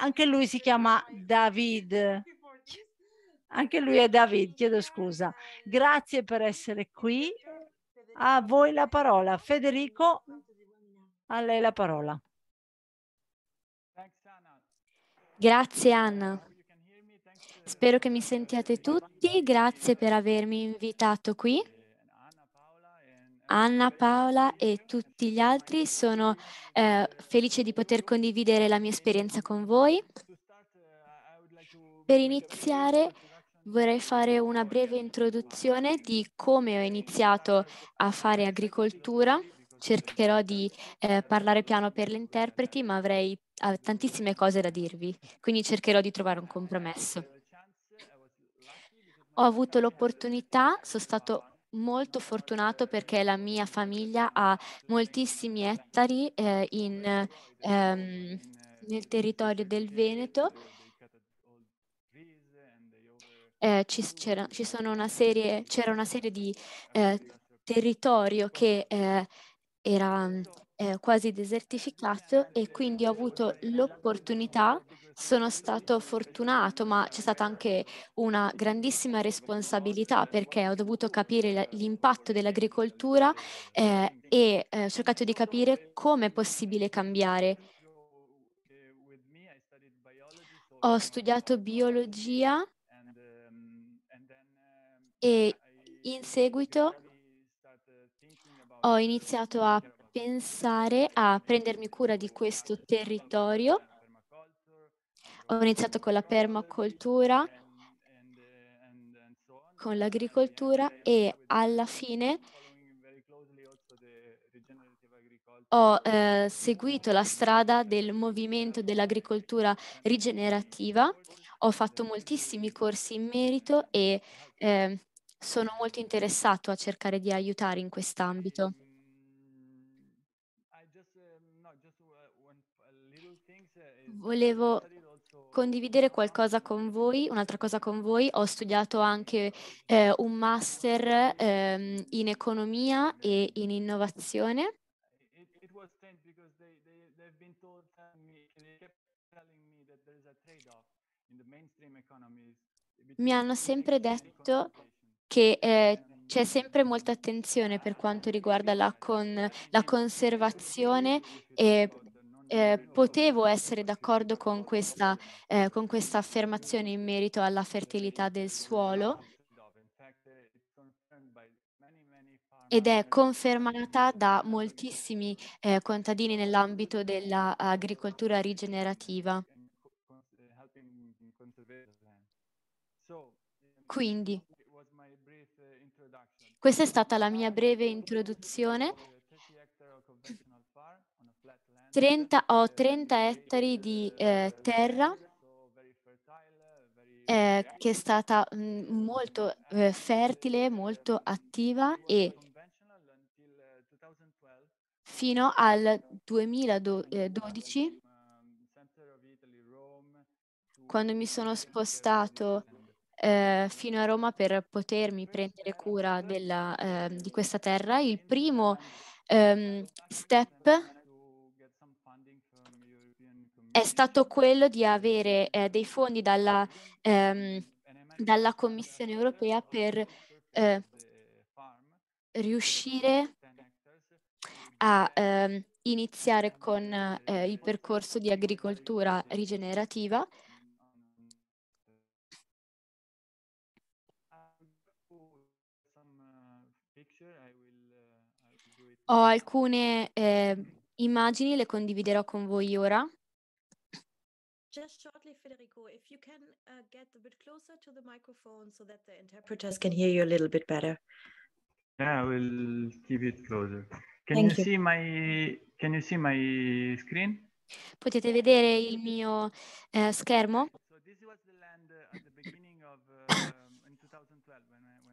Anche lui si chiama David anche lui è David, chiedo scusa. Grazie per essere qui. A voi la parola. Federico, a lei la parola. Grazie Anna. Spero che mi sentiate tutti. Grazie per avermi invitato qui. Anna, Paola e tutti gli altri sono eh, felice di poter condividere la mia esperienza con voi. Per iniziare vorrei fare una breve introduzione di come ho iniziato a fare agricoltura. Cercherò di eh, parlare piano per gli interpreti, ma avrei eh, tantissime cose da dirvi, quindi cercherò di trovare un compromesso. Ho avuto l'opportunità, sono stato molto fortunato perché la mia famiglia ha moltissimi ettari eh, in, ehm, nel territorio del Veneto eh, ci, c'era, una serie, c'era, una serie, di eh, territorio che eh, era eh, quasi desertificato e quindi ho avuto l'opportunità, sono stato fortunato, ma c'è stata anche una grandissima responsabilità perché ho dovuto capire l'impatto dell'agricoltura eh, e eh, ho cercato di capire come è possibile cambiare. Ho studiato biologia e in seguito ho iniziato a pensare a prendermi cura di questo territorio. Ho iniziato con la permacoltura, con l'agricoltura e alla fine ho eh, seguito la strada del movimento dell'agricoltura rigenerativa, ho fatto moltissimi corsi in merito e eh, sono molto interessato a cercare di aiutare in quest'ambito. Uh, uh, uh, Volevo condividere qualcosa con voi, un'altra cosa con voi. Ho studiato anche eh, un master eh, in economia e in innovazione. Mi hanno sempre detto che eh, c'è sempre molta attenzione per quanto riguarda la, con, la conservazione e eh, potevo essere d'accordo con questa, eh, con questa affermazione in merito alla fertilità del suolo ed è confermata da moltissimi eh, contadini nell'ambito dell'agricoltura rigenerativa. Quindi, questa è stata la mia breve introduzione. 30, ho 30 ettari di eh, terra eh, che è stata mh, mm, molto eh, fertile, molto attiva e fino al 2012, quando mi sono spostato Ehm, fino a Roma per potermi prendere cura della, eh, di questa terra. Il primo ehm, step è stato quello di avere eh, dei fondi dalla, ehm, dalla, Commissione europea per eh, riuscire a ehm, iniziare con eh, il percorso di agricoltura rigenerativa Ho alcune eh, immagini, le condividerò con voi ora. Just shortly, Federico, if you can uh, get a bit closer to the microphone so that the interpreters can hear you a little bit better. Yeah, I will keep it closer. Can Thank you, you see my can you see my screen? Potete vedere il mio eh, schermo? So this was the land at the beginning of uh,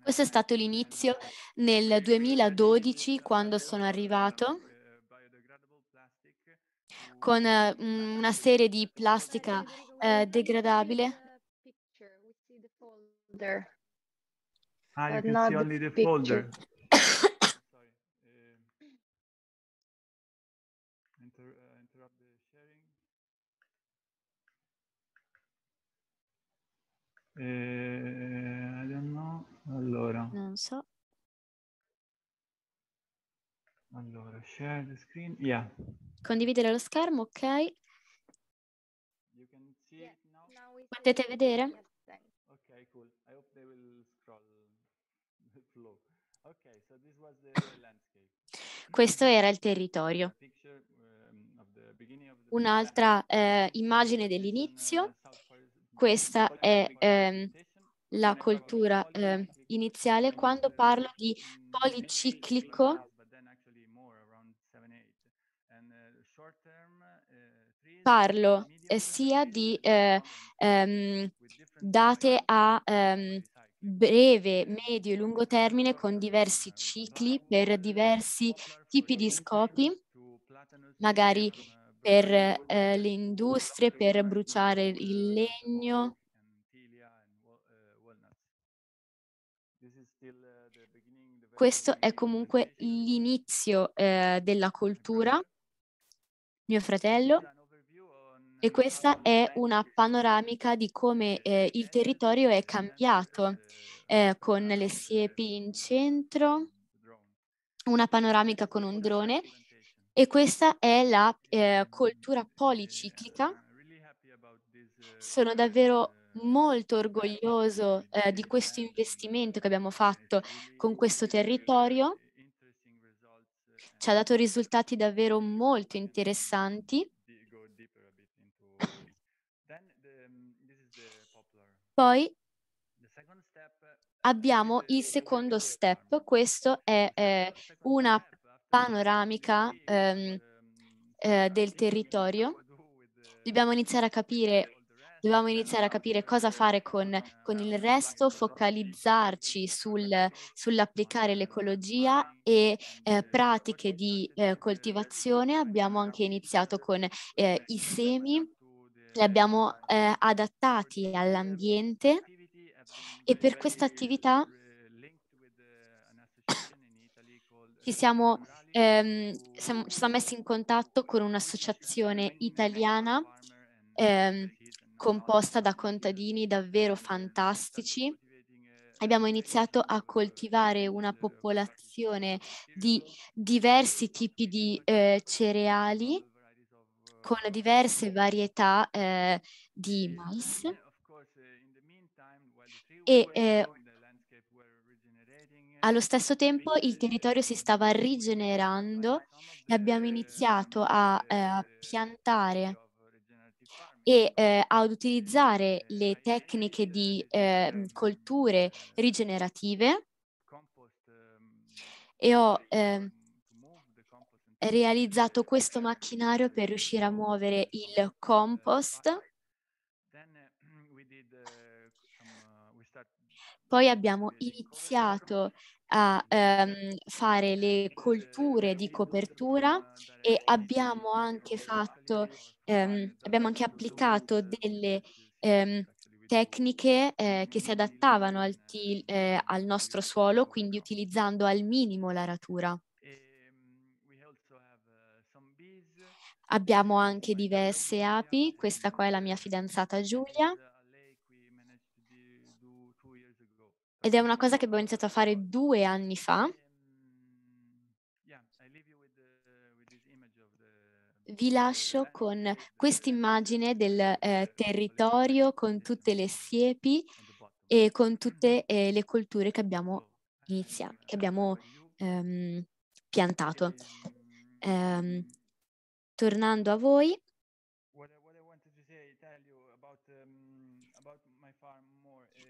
questo è stato l'inizio nel 2012 quando sono arrivato con eh, una serie di plastica eh, degradabile. Ah, you can see only the Uh, I don't allora. Non so. Allora, share the screen. Yeah. Condividere lo schermo, ok. You can see yeah. now. Now Potete see vedere? Ok, cool. I hope they will scroll the flow. Ok, so this was the landscape. Questo era il territorio. Um, Un'altra eh, immagine dell'inizio. Questa è eh, la cultura eh, iniziale, quando parlo di policiclico, parlo eh, sia di eh, ehm, date a ehm, breve, medio e lungo termine con diversi cicli per diversi tipi di scopi, magari per eh, le industrie, per bruciare il legno, questo è comunque l'inizio eh, della cultura, mio fratello, e questa è una panoramica di come eh, il territorio è cambiato eh, con le siepi in centro, una panoramica con un drone e questa è la eh, cultura policiclica. Sono davvero molto orgoglioso eh, di questo investimento che abbiamo fatto con questo territorio. Ci ha dato risultati davvero molto interessanti. Poi abbiamo il secondo step, questo è eh, una panoramica ehm, eh, del territorio. Dobbiamo iniziare a capire dovevamo iniziare a capire cosa fare con, con il resto, focalizzarci sul, sull'applicare l'ecologia e eh, pratiche di eh, coltivazione. Abbiamo anche iniziato con eh, i semi, li abbiamo eh, adattati all'ambiente e per questa attività ci siamo, ehm, siamo, ci siamo messi in contatto con un'associazione italiana ehm, composta da contadini davvero fantastici. Abbiamo iniziato a coltivare una popolazione di diversi tipi di eh, cereali con diverse varietà eh, di mais e eh, allo stesso tempo il territorio si stava rigenerando e abbiamo iniziato a, eh, a piantare e eh, ad utilizzare le tecniche di ehm, eh, colture rigenerative ehm, e ho eh, realizzato questo macchinario per riuscire a muovere il eh, compost Diciamo, Poi abbiamo iniziato a ehm, fare eh, le colture di copertura e ehm, abbiamo anche fatto, ehm, abbiamo anche applicato delle ehm, tecniche eh, che si adattavano al, eh, al nostro suolo, quindi utilizzando al minimo la ratura. Ehm, eh, abbiamo anche diverse api, questa qua è la mia fidanzata Giulia. Esatto. ed è una cosa che abbiamo iniziato a fare due anni fa. Vi lascio con questa immagine del eh, territorio con tutte le siepi e con tutte eh, le colture che abbiamo iniziato, che abbiamo ehm, piantato. Ehm, tornando a voi,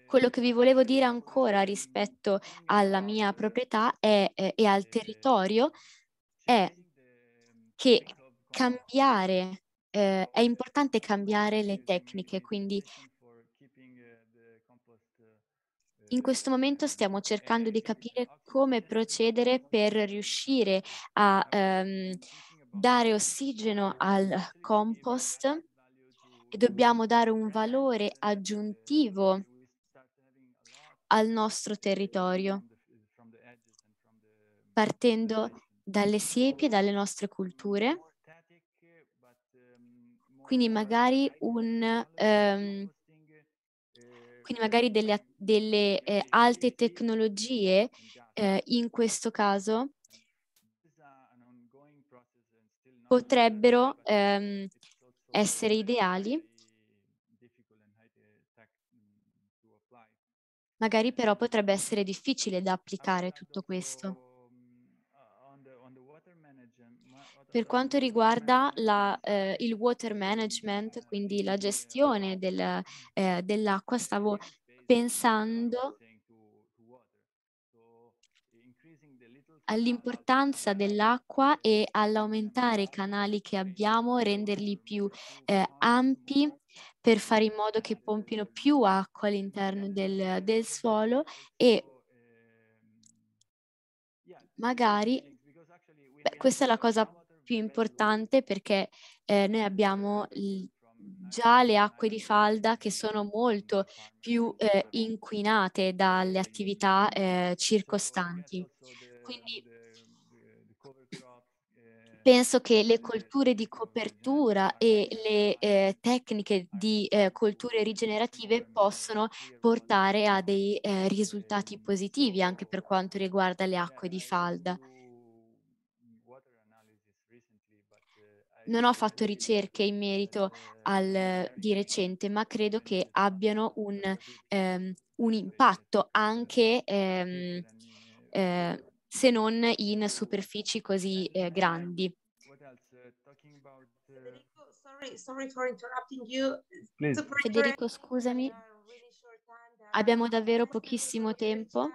Quello che vi volevo dire ancora rispetto alla mia proprietà è, eh, e al territorio è che cambiare, eh, è importante cambiare le tecniche, quindi in questo momento stiamo cercando di capire come procedere per riuscire a ehm, dare ossigeno al compost e dobbiamo dare un valore aggiuntivo al nostro territorio, partendo dalle siepi e dalle nostre culture. Quindi magari, un, um, quindi magari delle, delle eh, alte tecnologie, eh, in questo caso, potrebbero um, essere ideali Magari però potrebbe essere difficile da applicare tutto questo. Per quanto riguarda la, eh, il water management, quindi la gestione del, eh, dell'acqua, stavo pensando all'importanza dell'acqua e all'aumentare i canali che abbiamo, renderli più eh, ampi per fare in modo che pompino più acqua all'interno del, del suolo e magari, beh, questa è la cosa più importante perché eh, noi abbiamo il, già le acque di falda che sono molto più eh, inquinate dalle attività eh, circostanti. Quindi penso che le colture di copertura e le eh, tecniche di eh, colture rigenerative possono portare a dei eh, risultati positivi anche per quanto riguarda le acque di falda. non ho fatto ricerche in merito al, di recente, ma credo che abbiano un, um, un impatto anche um, uh, se non in superfici così eh, grandi. Uh, uh, Federico, scusami, uh, abbiamo davvero pochissimo tempo.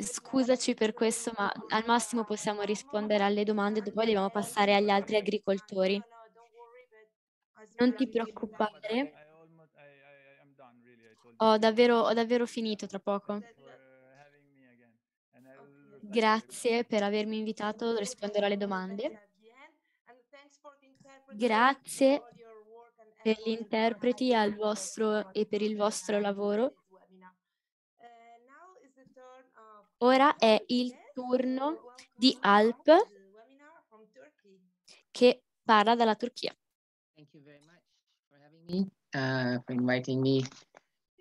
Scusaci per questo, ma al massimo possiamo rispondere alle domande, poi dobbiamo passare agli altri agricoltori. Non ti preoccupare. Ho davvero, ho davvero finito tra poco. Grazie per avermi invitato, a rispondere alle domande. Grazie per gli interpreti vostro, e per il vostro lavoro. Ora è il turno di Alp che parla dalla Turchia. Uh,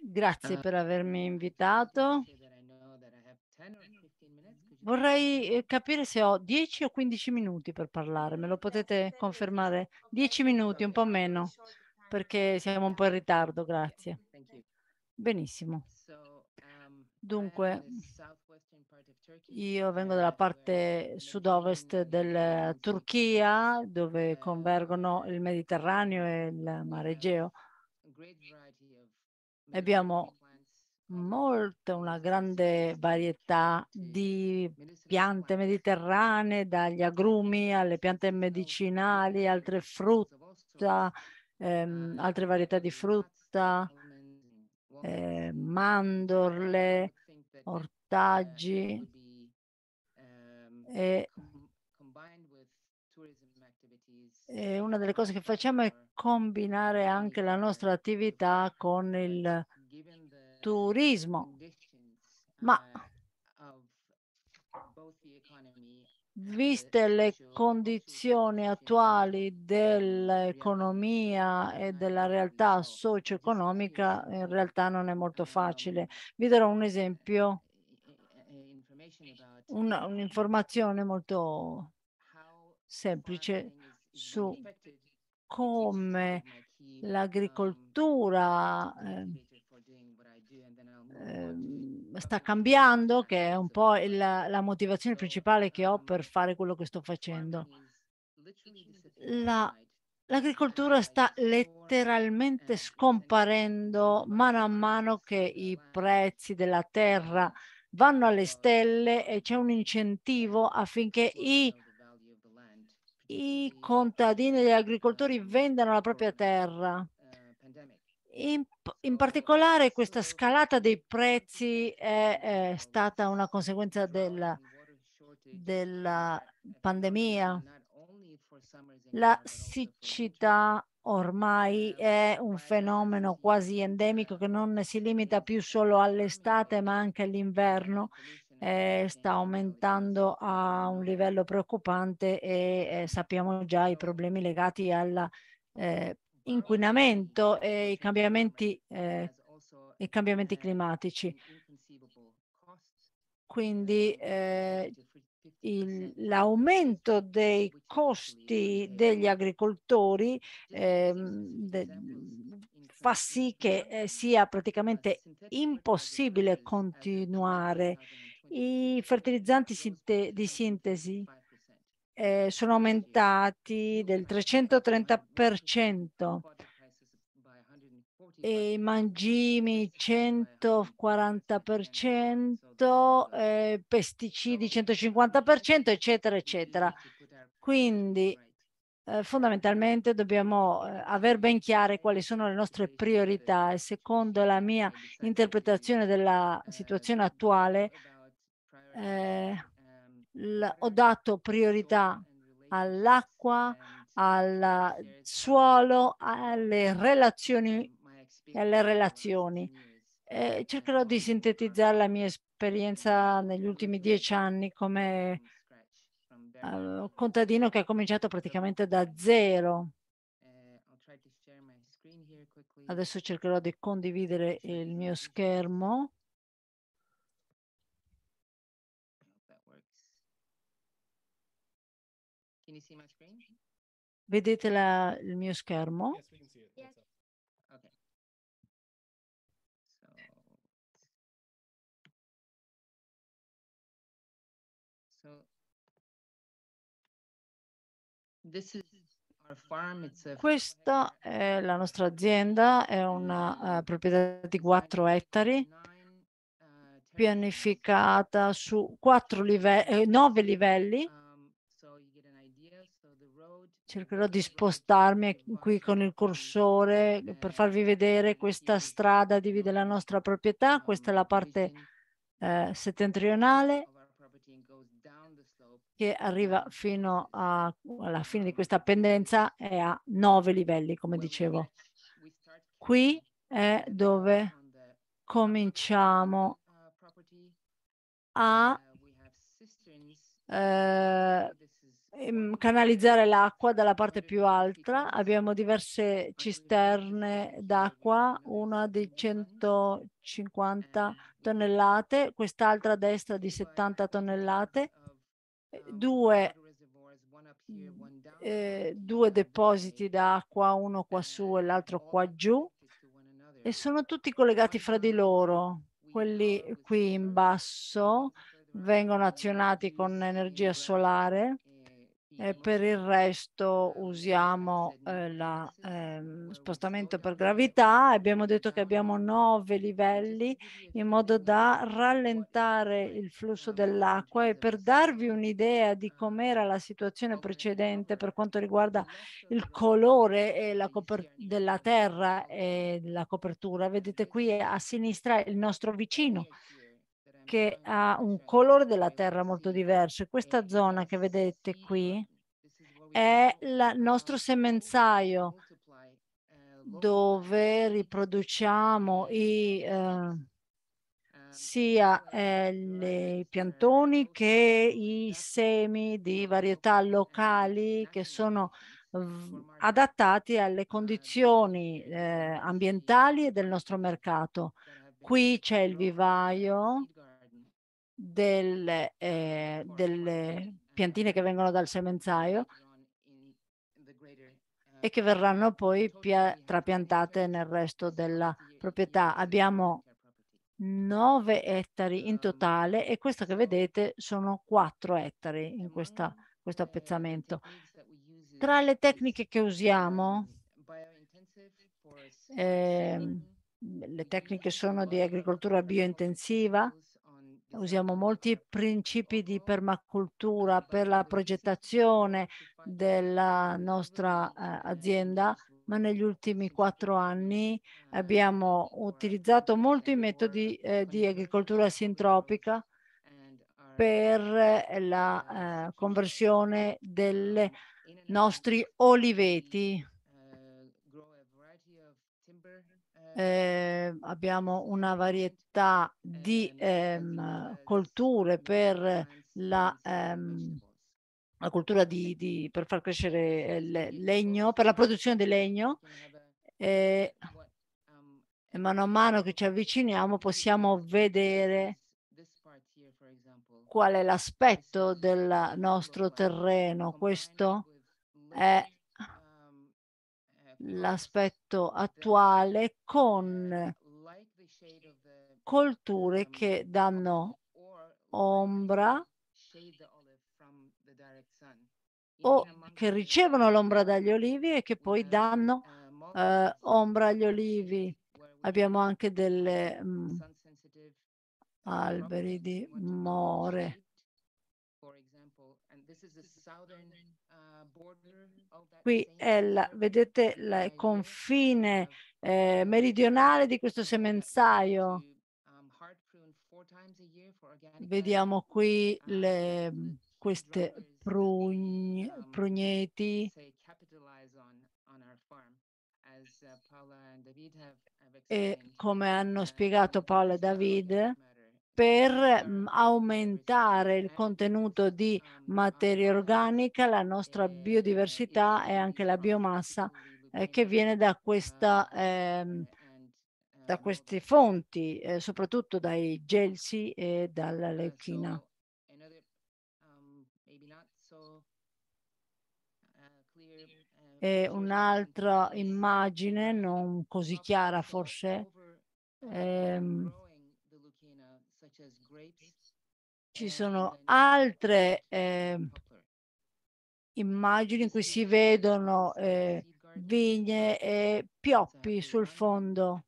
Grazie uh, per avermi invitato. Vorrei ehm, capire se ho 10 o 15 minuti per parlare, me lo potete confermare? 10 minuti, un po' meno, perché siamo un po' in ritardo, grazie. Benissimo. Um, Dunque, io vengo dalla parte sud-ovest della Turchia, dove um, convergono il Mediterraneo e il Mare Egeo. Abbiamo molto una grande varietà di piante mediterranee, dagli agrumi alle piante medicinali, altre frutta, ehm, altre varietà di frutta, ehm, eh, mandorle, ortaggi ehm, e, e una delle eh, cose che facciamo è combinare anche la nostra attività con il turismo, ma uh, viste le condizioni attuali uh, dell'economia e della realtà socio-economica, in realtà non è molto facile. Um, Vi darò un esempio, uh, un'informazione molto semplice su come l'agricoltura um, eh, Ehm, sta cambiando, che è un po' il, la motivazione principale che ho per fare quello che sto facendo. La, l'agricoltura sta letteralmente scomparendo mano a mano che i prezzi della terra vanno alle stelle e c'è un incentivo affinché i, i contadini e gli agricoltori vendano la propria terra. In in particolare questa scalata dei prezzi è, è stata una conseguenza della, della pandemia. La siccità ormai è un fenomeno quasi endemico che non si limita più solo all'estate ma anche all'inverno eh, sta aumentando a un livello preoccupante e eh, sappiamo già i problemi legati alla eh, inquinamento e i cambiamenti, eh, i cambiamenti climatici. Quindi eh, l'aumento dei costi degli agricoltori eh, de, fa sì che eh, sia praticamente impossibile continuare. I fertilizzanti sinte di sintesi eh, sono aumentati del 330% e i mangimi 140%, eh, pesticidi 150%, eccetera, eccetera. Quindi eh, fondamentalmente dobbiamo eh, aver ben chiare quali sono le nostre priorità e secondo la mia interpretazione della situazione attuale eh, ho dato priorità all'acqua, al suolo, alle relazioni. Alle relazioni. Eh, cercherò di sintetizzare la mia esperienza negli ultimi dieci anni come eh, contadino che ha cominciato praticamente da zero. Adesso cercherò di condividere il mio schermo. Vedete la, il mio schermo? Yes, esatto. okay. so, so, this is questa è la nostra azienda, è una uh, proprietà di 4 ettari uh, pianificata su 9 eh, livelli uh, cercherò di spostarmi qui con il cursore per farvi vedere questa strada divide la nostra proprietà, questa è la parte eh, settentrionale che arriva fino a, alla fine di questa pendenza è a nove livelli, come dicevo. Qui è dove cominciamo a eh, Ehm, canalizzare l'acqua dalla parte più alta. Abbiamo diverse cisterne d'acqua, una di 150 tonnellate, quest'altra a destra di 70 tonnellate, due, eh, due depositi d'acqua, uno qua su e l'altro qua giù, e sono tutti collegati fra di loro. Quelli qui in basso vengono azionati con energia solare e per il resto usiamo eh, lo eh, spostamento per gravità. Abbiamo detto che esatto. abbiamo nove livelli in modo da rallentare il flusso dell'acqua e per darvi un'idea di com'era la situazione precedente per quanto riguarda il colore della terra e la copertura. Vedete qui a sinistra il nostro vicino che ha un colore della terra molto diverso. Questa zona che vedete qui è il nostro semenzaio dove riproduciamo i, eh, sia eh, i piantoni che i semi di varietà locali che sono adattati alle condizioni eh, ambientali e del nostro mercato. Qui c'è il vivaio delle, eh, delle uh, piantine che vengono dal semenzaio e che uh, verranno poi trapiantate nel resto uh, della proprietà. Abbiamo 9 ettari in um, totale e questo che vedete sono 4 ettari in questa, questo appezzamento. Tra le tecniche che usiamo, eh, le tecniche sono di agricoltura biointensiva, usiamo molti principi di permacultura per la progettazione della nostra eh, azienda, ma negli ultimi quattro anni abbiamo utilizzato molto i metodi eh, di agricoltura sintropica per eh, la eh, conversione dei nostri oliveti eh, abbiamo una varietà di ehm, ehm colture per la, ehm, la cultura di, di, per far crescere il legno, per la produzione di legno. Eh, e, e mano a mano che ci avviciniamo possiamo vedere qual è l'aspetto del nostro terreno. Questo è l'aspetto attuale con colture che danno ombra o che ricevono l'ombra dagli olivi e che poi danno eh, ombra agli olivi. Abbiamo anche delle mh, mm, alberi di more. Qui è la, vedete il confine eh, meridionale di questo semenzaio. Um, Vediamo qui um, le, mm, queste prugne, um, prugneti uh, e come hanno uh, spiegato Paola e uh, David per mhmm, aumentare il contenuto di materia organica, la nostra biodiversità e anche la biomassa eh, che viene da, questa, eh, da queste fonti, eh, soprattutto dai gelsi e dalla leuchina. E un'altra immagine non così chiara forse. Ehm, Ci sono altre eh, immagini in cui si vedono eh, vigne e pioppi sul fondo.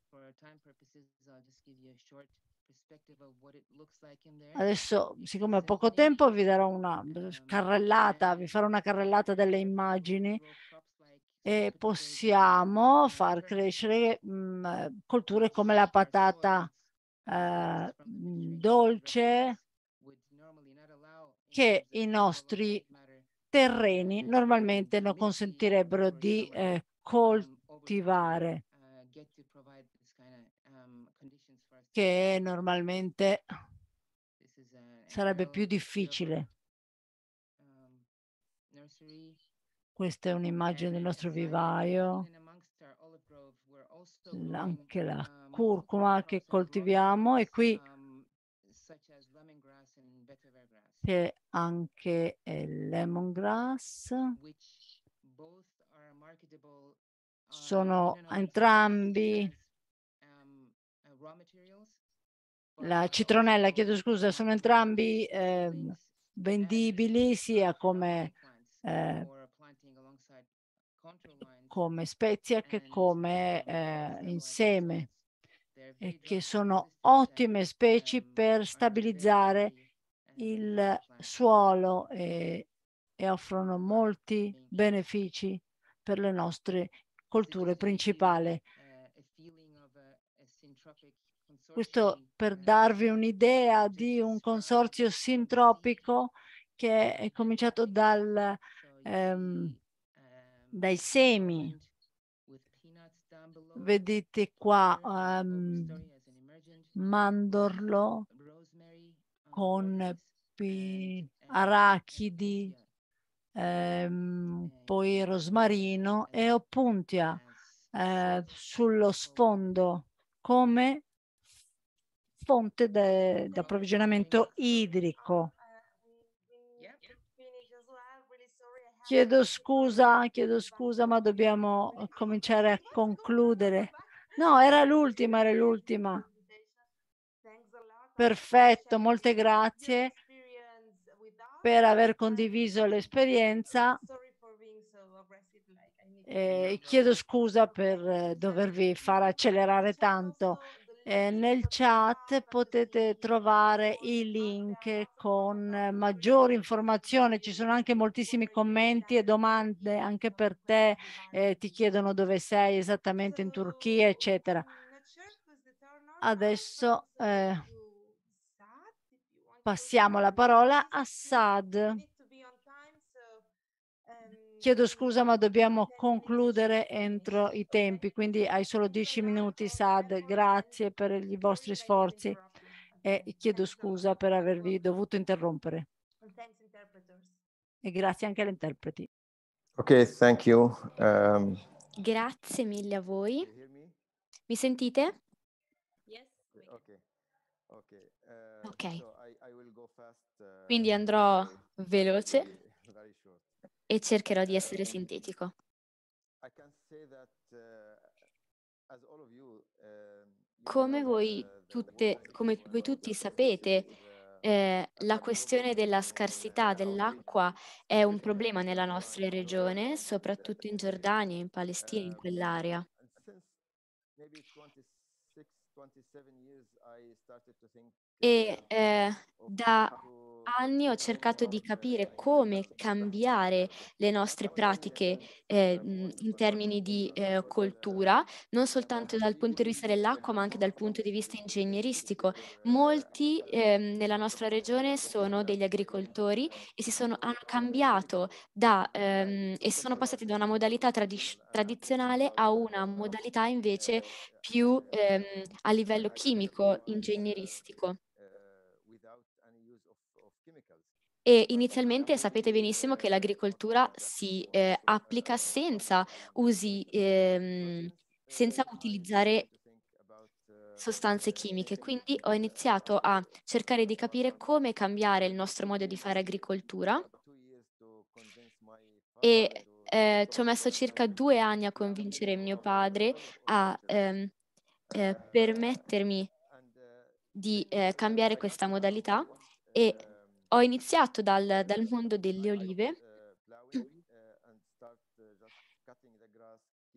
Adesso, siccome ho poco tempo, vi darò una carrellata, vi farò una carrellata delle immagini e possiamo far crescere mh, mm, colture come la patata eh, dolce, che i nostri terreni normalmente non consentirebbero di eh, coltivare, che normalmente sarebbe più difficile. Questa è un'immagine del nostro vivaio, anche la curcuma che coltiviamo e qui che anche il lemongrass. Sono entrambi la citronella, chiedo scusa, sono entrambi eh, vendibili sia come, eh, come spezia che come eh, insieme e che sono ottime specie per stabilizzare il suolo e, eh, e offrono molti benefici per le nostre colture principali. Questo per darvi un'idea di un consorzio sintropico che è cominciato dal, ehm, dai semi. Vedete qua um, mandorlo, con arachidi, ehm, poi rosmarino e opuntia eh, sullo sfondo come fonte di approvvigionamento idrico. Chiedo scusa, chiedo scusa, ma dobbiamo cominciare a concludere. No, era l'ultima, era l'ultima. Perfetto, molte grazie per aver condiviso l'esperienza. Eh, chiedo scusa per eh, dovervi far accelerare tanto. Eh, nel chat potete trovare i link con maggiori informazioni. Ci sono anche moltissimi commenti e domande anche per te. Eh, ti chiedono dove sei esattamente in Turchia, eccetera. Adesso... Eh, Passiamo la parola a Saad. Chiedo scusa, ma dobbiamo concludere entro i tempi, quindi hai solo dieci minuti, Saad. Grazie per i vostri sforzi e chiedo scusa per avervi dovuto interrompere. E grazie anche agli interpreti. Ok, thank you. Um... Grazie mille a voi. Mi sentite? Ok. Um, eh, Quindi andrò veloce e cercherò di essere eh, sintetico. Eh, come voi, tutte, come voi tutti sapete, eh, la questione della scarsità dell'acqua è un problema nella nostra regione, soprattutto in Giordania, in Palestina, in quell'area e eh, da anni ho cercato di capire come cambiare le nostre pratiche eh, in termini di eh, cultura, non soltanto dal punto di vista dell'acqua, ma anche dal punto di vista ingegneristico. Molti eh, nella nostra regione sono degli agricoltori e si sono, hanno cambiato da, ehm, e sono passati da una modalità tradis- tradizionale a una modalità invece più ehm, a livello chimico, ingegneristico. E inizialmente sapete benissimo che l'agricoltura si eh, applica senza usi, ehm, senza utilizzare sostanze chimiche. Quindi ho iniziato a cercare di capire come cambiare il nostro modo di fare agricoltura e eh, ci ho messo circa due anni a convincere mio padre a ehm, eh, permettermi di eh, cambiare questa modalità e ho iniziato dal, dal mondo delle olive.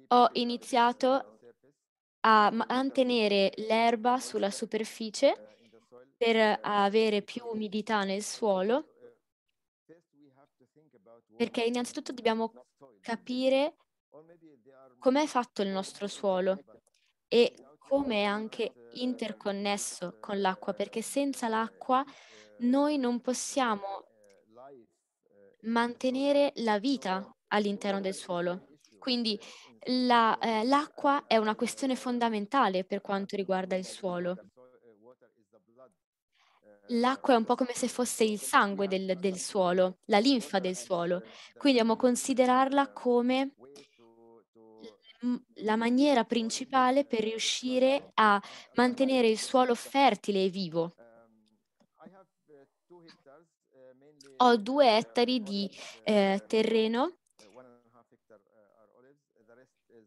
Ho iniziato a mantenere l'erba sulla superficie per avere più umidità nel suolo, perché innanzitutto dobbiamo capire com'è fatto il nostro suolo e come è anche interconnesso con l'acqua, perché senza l'acqua noi non possiamo mantenere la vita all'interno del suolo. Quindi la, eh, l'acqua è una questione fondamentale per quanto riguarda il suolo. L'acqua è un po' come se fosse il sangue del, del suolo, la linfa del suolo. Quindi dobbiamo considerarla come la maniera principale per riuscire a mantenere il suolo fertile e vivo. ho due ettari di eh, terreno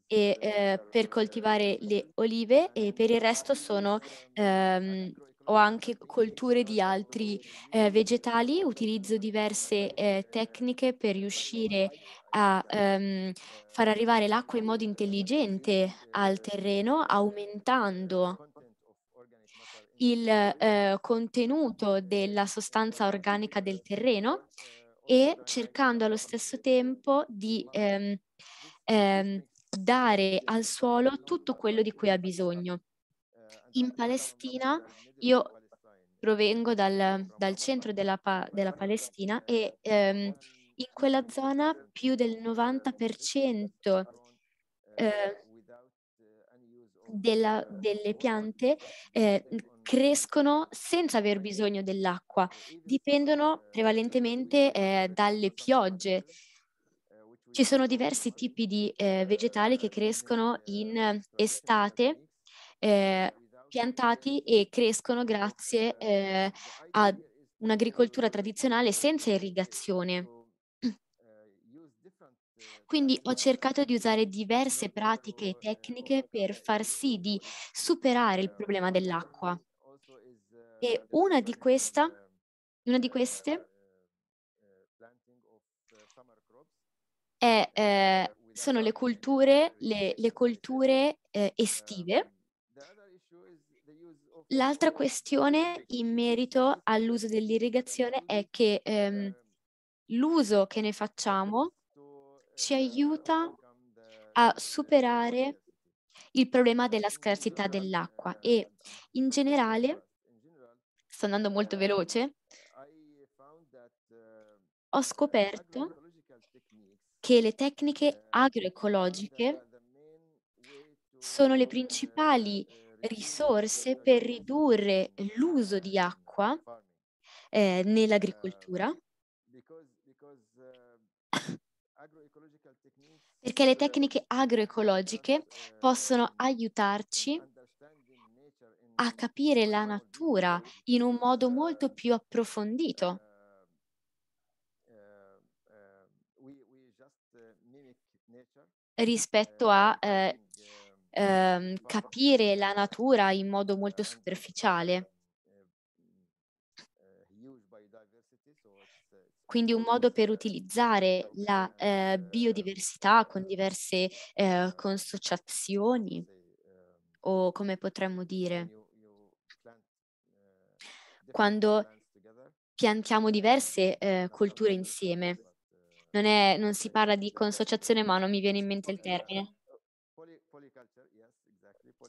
e, eh, per coltivare le olive e per il resto sono, ehm, ho anche colture di altri eh, vegetali, utilizzo diverse eh, tecniche per riuscire a ehm, far arrivare l'acqua in modo intelligente al terreno, aumentando il eh, contenuto della sostanza organica del terreno e cercando allo stesso tempo di ehm, ehm, dare al suolo tutto quello di cui ha bisogno. In Palestina io provengo dal, dal centro della, pa della, Palestina e ehm, in quella zona più del 90% eh, della, delle piante eh, crescono senza aver bisogno dell'acqua, dipendono prevalentemente eh, dalle piogge. Ci sono diversi tipi di eh, vegetali che crescono in estate, eh, piantati e crescono grazie eh, a un'agricoltura tradizionale senza irrigazione. Quindi ho cercato di usare diverse pratiche e tecniche per far sì di superare il problema dell'acqua. E una di, questa, una di queste è, eh, sono le colture, le, le colture eh, estive. L'altra questione in merito all'uso dell'irrigazione è che ehm, l'uso che ne facciamo ci aiuta a superare il problema della scarsità dell'acqua e in generale sto andando molto ehm, veloce, ho ehm, scoperto che le tecniche eh, agroecologiche sono le principali eh, risorse per ridurre l'uso di acqua eh, nell'agricoltura, ehm, perché le eh, tecniche agroecologiche possono aiutarci a capire la natura in un modo molto più approfondito. rispetto a eh, eh, capire la natura in modo molto superficiale. Quindi un modo per utilizzare la eh, biodiversità con diverse eh, consociazioni o come potremmo dire quando piantiamo diverse eh, culture insieme. Non, è, non si parla di consociazione, ma non mi viene in mente il termine.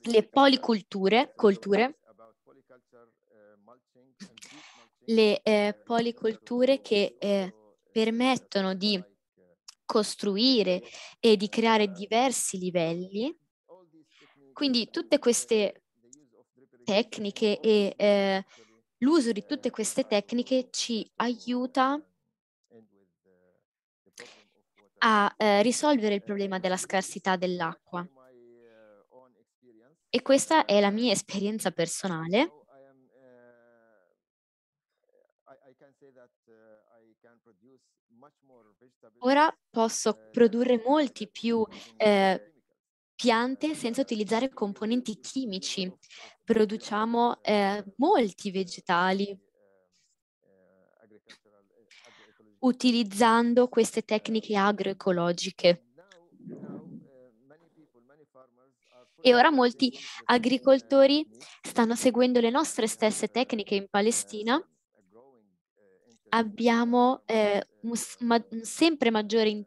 Le policulture, culture, eh, le eh, eh policulture che eh, eh, permettono di costruire e di creare diversi livelli. Quindi tutte queste tecniche e eh, L'uso di tutte queste tecniche ci aiuta a eh, risolvere il problema della scarsità dell'acqua. E questa è la mia esperienza personale. Ora posso produrre molti più eh, piante senza utilizzare componenti chimici. Produciamo eh, molti vegetali utilizzando queste tecniche agroecologiche. E ora molti agricoltori stanno seguendo le nostre stesse tecniche in Palestina. Abbiamo eh, un, ma, un sempre maggiore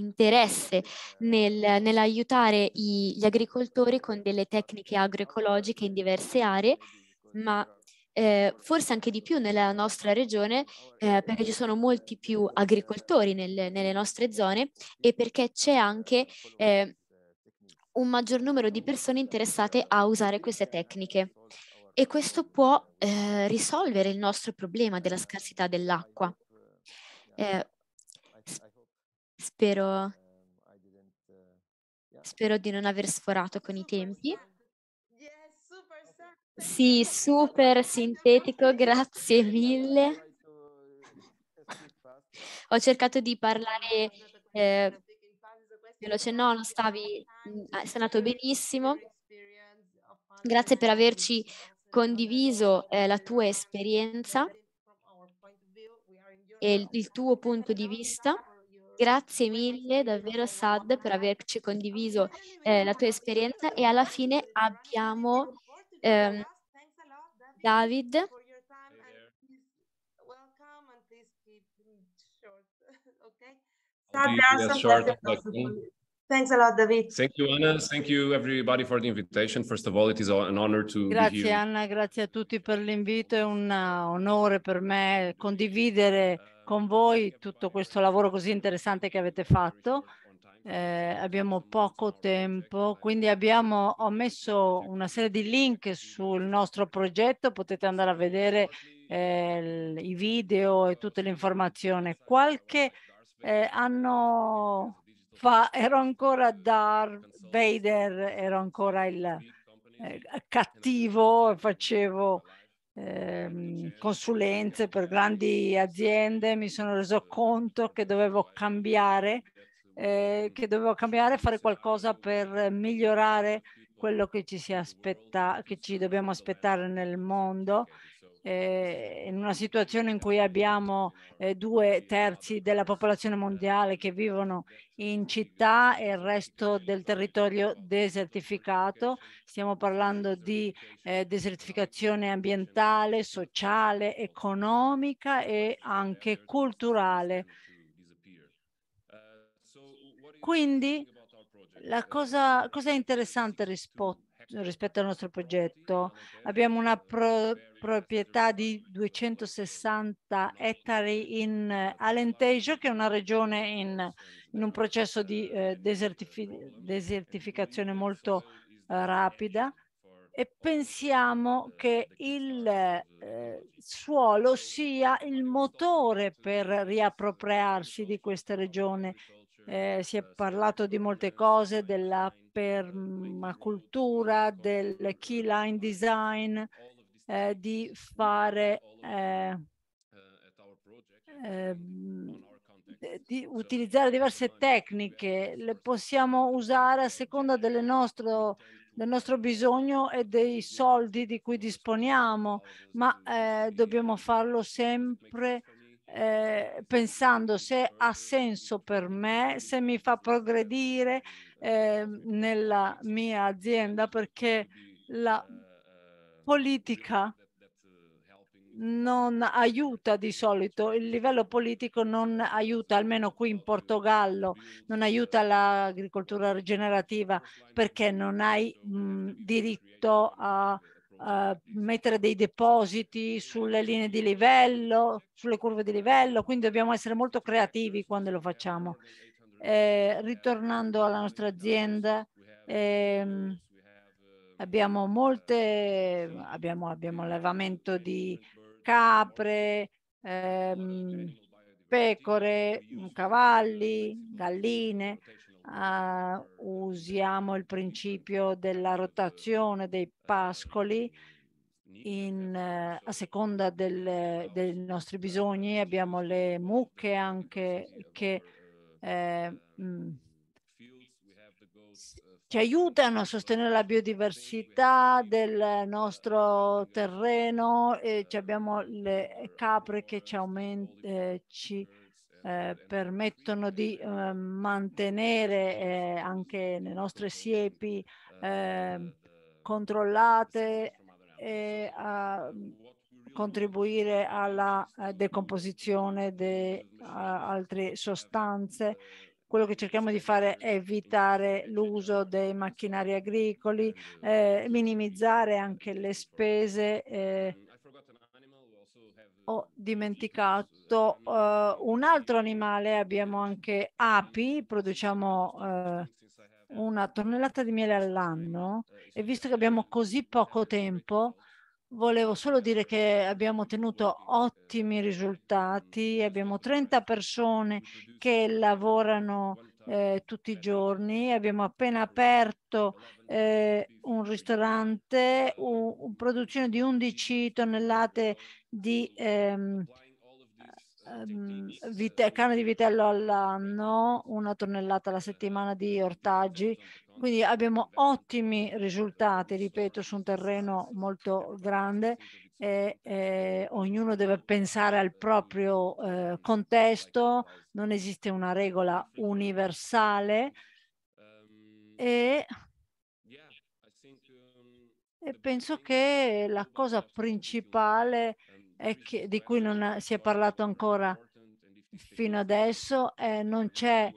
interesse nel, nell'aiutare i, gli agricoltori con delle tecniche agroecologiche in diverse aree, ma eh, forse anche di più nella nostra regione eh, perché ci sono molti più agricoltori nel, nelle nostre zone e perché c'è anche eh, un maggior numero di persone interessate a usare queste tecniche. E questo può eh, risolvere il nostro problema della scarsità dell'acqua. Eh, Spero spero di non aver sforato con i tempi. Sì, super sintetico, grazie mille. Ho cercato di parlare eh, veloce, no, non stavi, mm, ah, sei andato benissimo. Grazie per averci condiviso eh, la tua esperienza e il, il tuo punto di vista. Grazie mille davvero Sad per averci condiviso eh, la tua esperienza e alla fine abbiamo ehm, David. Thanks a lot, David. Thank you, Anna. Thank you, everybody, for the invitation. First of all, it is an honor to Grazie, Anna. Grazie a tutti per l'invito. È un uh, onore per me condividere con voi tutto questo lavoro così interessante che avete fatto. Eh, abbiamo poco tempo, quindi abbiamo, ho messo una serie di link sul nostro progetto, potete andare a vedere eh, i video e tutte le informazioni. Qualche eh, anno fa ero ancora Darth Vader, ero ancora il eh, cattivo, e facevo eh, consulenze per grandi aziende, mi sono reso conto che dovevo cambiare, eh, che dovevo cambiare, fare qualcosa per migliorare quello che ci, aspetta, che ci dobbiamo aspettare nel mondo eh, in una situazione in cui abbiamo eh, due terzi della popolazione mondiale che vivono in città e il resto del territorio desertificato. Stiamo parlando di eh, desertificazione ambientale, sociale, economica e anche culturale. Quindi la cosa, cosa interessante rispetto rispetto al nostro progetto. Abbiamo una pro proprietà di 260 ettari in eh, Alentejo, che è una regione in, in un processo di eh, desertifi desertificazione molto eh, rapida e pensiamo che il eh, suolo sia il motore per riappropriarsi di questa regione eh, si è parlato di molte cose, della permacultura, del key line design, eh, di fare eh, di utilizzare diverse tecniche, le possiamo usare a seconda nostro, del nostro bisogno e dei soldi di cui disponiamo, ma eh, dobbiamo farlo sempre eh, pensando se ha senso per me, se mi fa progredire eh, nella mia azienda, perché la politica non aiuta di solito, il livello politico non aiuta, almeno qui in Portogallo, non aiuta l'agricoltura rigenerativa perché non hai mh, mhmm, diritto a eh, mettere dei depositi sulle linee di livello, sulle curve di livello, quindi dobbiamo essere molto creativi quando lo facciamo. Eh, ritornando alla nostra azienda, ehm, abbiamo molte, abbiamo, abbiamo allevamento di capre, ehm, pecore, cavalli, galline, uh, usiamo il principio della rotazione dei pascoli in, uh, a seconda del, dei nostri bisogni. Abbiamo le mucche anche che eh, mh, mm, ci aiutano a sostenere la biodiversità del nostro terreno, e abbiamo le capre che ci, aumentano. eh, eh, eh, permettono di eh, mantenere eh, anche le nostre siepi ehm, controllate e a ehm, contribuire alla eh, decomposizione di altre sostanze. Quello che cerchiamo di fare è evitare l'uso dei macchinari agricoli, minimizzare anche le spese ho dimenticato uh, un altro animale, abbiamo anche api, produciamo uh, una tonnellata di miele all'anno e visto che abbiamo così poco tempo, volevo solo dire che abbiamo ottenuto ottimi risultati, abbiamo 30 persone che lavorano eh, tutti i giorni. Abbiamo appena aperto eh, un ristorante, un, un, produzione di 11 tonnellate di ehm, vite, carne di vitello all'anno, una tonnellata alla settimana di ortaggi. Quindi abbiamo ottimi risultati, ripeto, su un terreno molto grande eh, eh, ognuno deve pensare al proprio eh, contesto, non esiste una regola universale e, e penso che la cosa principale che, di cui non si è parlato ancora fino adesso è non c'è,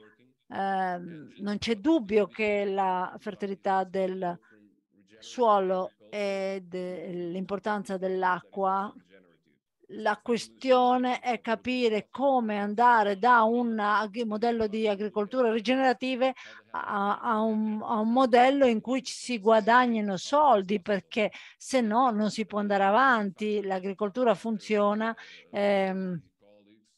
ehm, non c'è dubbio che la fertilità del suolo e l'importanza dell'acqua, la questione è capire come andare da un modello di agricoltura rigenerative a, a, un, a, un, modello in cui ci si guadagnino soldi perché se no non si può andare avanti, l'agricoltura funziona. Ehm,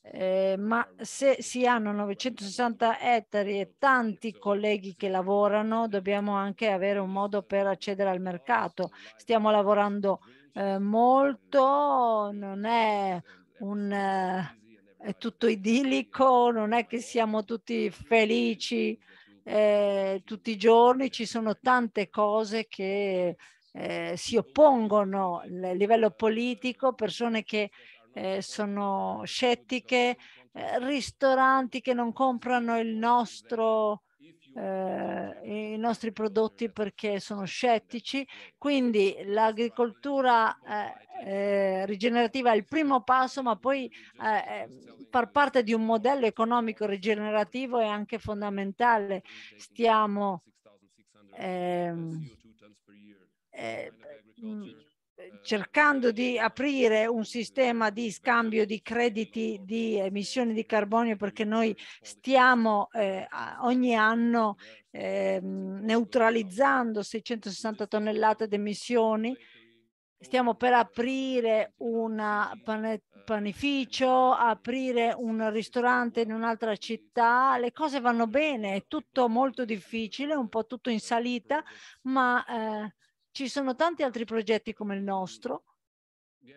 eh, ma se si hanno 960 ettari e tanti colleghi che lavorano, dobbiamo anche avere un modo per accedere al mercato. Stiamo lavorando eh, molto, non è un... Eh, è tutto idillico, non è che siamo tutti felici eh, tutti i giorni, ci sono tante cose che eh, si oppongono a livello politico, persone che eh, sono scettiche, eh, ristoranti che non comprano nostro, eh, i nostri prodotti perché sono scettici. Quindi l'agricoltura eh, eh, rigenerativa è il primo passo, ma poi eh, far parte di un modello economico rigenerativo è anche fondamentale. Stiamo... Ehm, eh, eh, cercando di aprire un sistema di scambio di crediti di emissioni di carbonio perché noi stiamo eh, ogni anno eh, neutralizzando 660 tonnellate di emissioni stiamo per aprire un panificio, aprire un ristorante in un'altra città, le cose vanno bene, è tutto molto difficile, un po' tutto in salita, ma eh, ci sono tanti altri progetti come il nostro eh,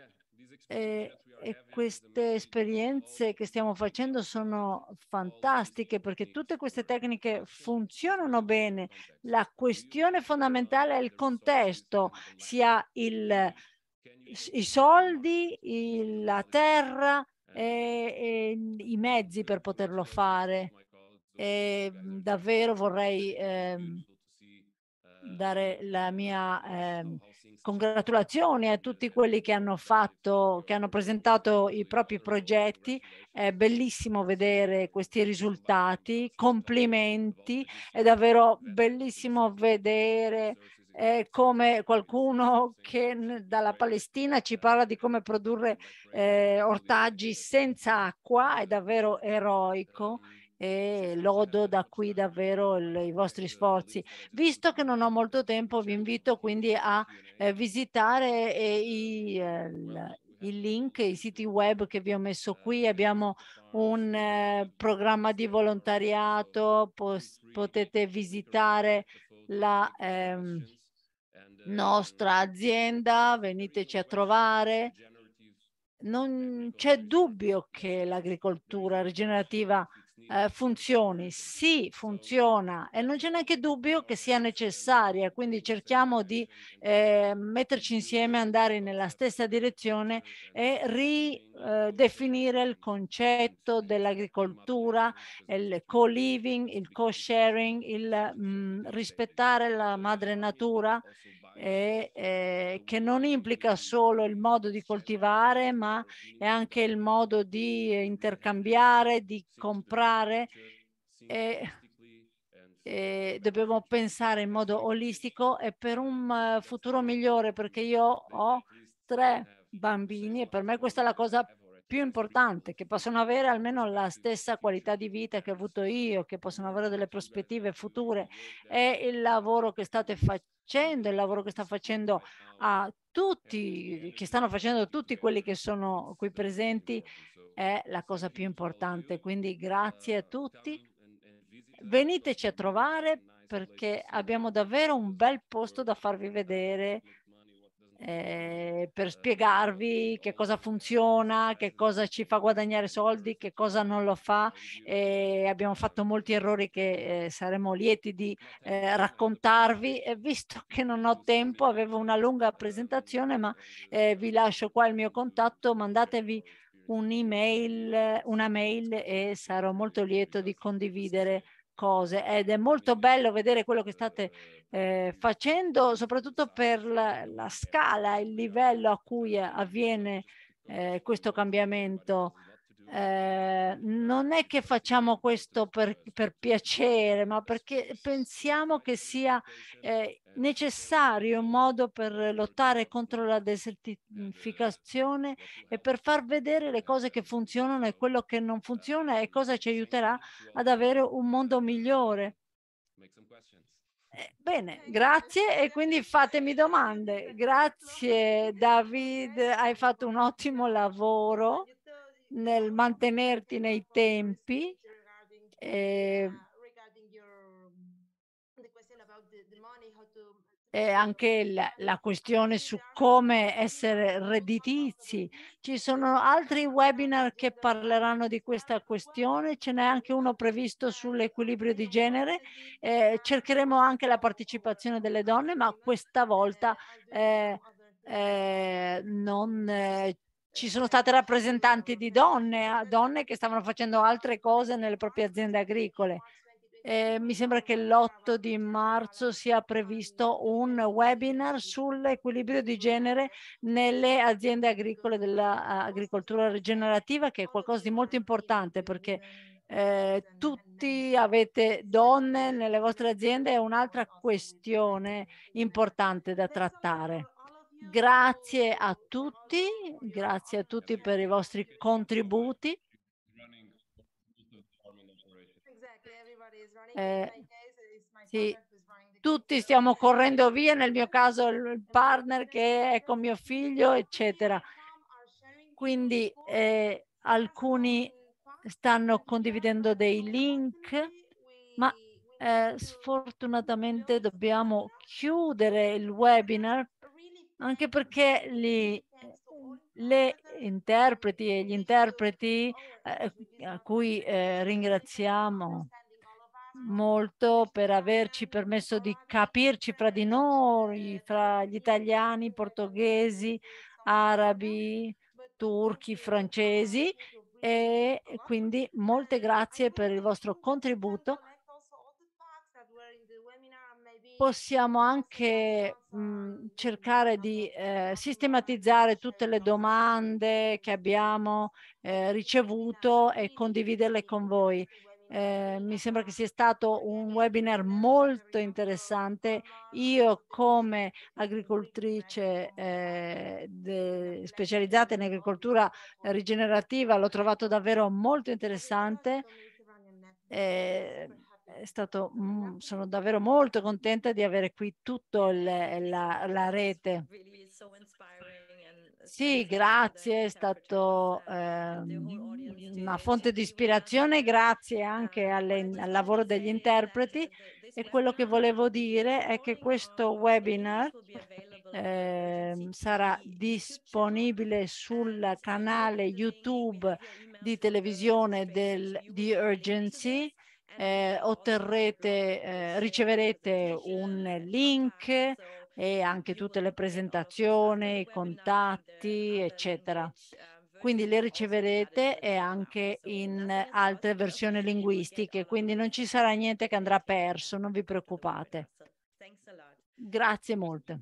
e, e queste esperienze che stiamo facendo sono fantastiche perché tutte queste tecniche funzionano bene. La questione fondamentale è il contesto, sia il, i soldi, il, la terra e, e, i mezzi per poterlo fare. E davvero vorrei... Eh, dare la mia eh, congratulazione a tutti quelli che hanno fatto, che hanno presentato i propri progetti. È bellissimo vedere questi risultati, complimenti, è davvero bellissimo vedere eh, come qualcuno che dalla Palestina ci parla di come produrre eh, ortaggi senza acqua, è davvero eroico e lodo da qui davvero il, i vostri sforzi. Visto che non ho molto tempo, vi invito quindi a eh, visitare eh, i, eh, i link, i siti web che vi ho messo qui. Abbiamo un eh, programma di volontariato, potete visitare la eh, nostra azienda, veniteci a trovare. Non c'è dubbio che l'agricoltura rigenerativa eh, funzioni. Sì, funziona e non c'è neanche dubbio che sia necessaria, quindi cerchiamo di eh, metterci insieme, andare nella stessa direzione e ridefinire eh, il concetto dell'agricoltura, il co-living, il co-sharing, il mh, mm, rispettare la madre natura e, eh, che non implica solo il modo di coltivare, ma è anche il modo di eh, intercambiare, di comprare e, e eh, dobbiamo pensare in modo olistico e per un eh, futuro migliore perché io ho tre bambini e per me questa è la cosa più importante, che possono avere almeno la stessa qualità di vita che ho avuto io, che possono avere delle prospettive future. È il lavoro che state facendo, il lavoro che sta facendo a tutti, che stanno facendo tutti quelli che sono qui presenti, è la cosa più importante. Quindi grazie a tutti. Veniteci a trovare perché abbiamo davvero un bel posto da farvi vedere Ehm, eh, per spiegarvi che cosa funziona, che cosa ci fa guadagnare soldi, che cosa non lo fa. Eh, abbiamo fatto molti errori che eh, saremo lieti di raccontarvi. E visto che non ho tempo, avevo una lunga presentazione, ma eh, vi lascio qua il mio contatto, mandatevi un'email, una mail e sarò molto lieto di condividere cose ed è molto bello vedere quello che state eh, facendo, soprattutto per la, la, scala, il livello a cui avviene eh, questo cambiamento Ehm, non è che facciamo questo per, per, piacere, ma perché pensiamo che sia eh, necessario un modo per lottare contro la desertificazione e per far vedere le cose che funzionano e quello che non funziona e cosa ci aiuterà ad avere un mondo migliore. Eh, bene, grazie e quindi fatemi domande. Grazie David, hai fatto un ottimo lavoro nel mantenerti nei tempi. E, eh, e anche la, la, questione su come essere redditizi. Ci sono altri webinar che parleranno di questa questione, ce n'è anche uno previsto sull'equilibrio di genere. Eh, cercheremo anche la partecipazione delle donne, ma questa volta eh, eh, non eh, ci sono state rappresentanti di donne, donne che stavano facendo altre cose nelle proprie aziende agricole. Eh, mi sembra che l'8 di marzo sia previsto un webinar sull'equilibrio di genere nelle aziende agricole dell'agricoltura rigenerativa, che è qualcosa di molto importante perché eh, tutti avete donne nelle vostre aziende, è un'altra questione importante da trattare. Grazie a tutti, grazie a tutti per i vostri contributi. Eh, sì, tutti stiamo correndo via, nel mio caso il partner che è con mio figlio, eccetera. Quindi eh, alcuni stanno condividendo dei link, ma eh, sfortunatamente dobbiamo chiudere il webinar anche perché gli, eh, le interpreti e gli interpreti eh, a cui eh, ringraziamo molto per averci permesso di capirci fra di noi, fra gli italiani, portoghesi, arabi, turchi, francesi e quindi molte grazie per il vostro contributo possiamo anche mh, mhmm, cercare di eh, sistematizzare tutte le domande che abbiamo eh, ricevuto e condividerle con voi. Eh, mi sembra che sia stato un webinar molto interessante. Io come agricoltrice eh, de, specializzata in agricoltura rigenerativa l'ho trovato davvero molto interessante. Eh, Stato, mhmm, sono davvero molto contenta di avere qui tutta eh, la, la, rete. Sì, grazie, è certo stata eh, ehm, una fonte di ispirazione, grazie anche alle, al lavoro degli interpreti e quello che volevo dire è che uh, questo webinar eh, sarà disponibile sul canale YouTube di televisione del, di Urgency eh, otterrete, eh, riceverete un link e anche tutte le presentazioni, i contatti, eccetera. Quindi le riceverete e anche in altre versioni linguistiche, quindi non ci sarà niente che andrà perso, non vi preoccupate. Grazie molte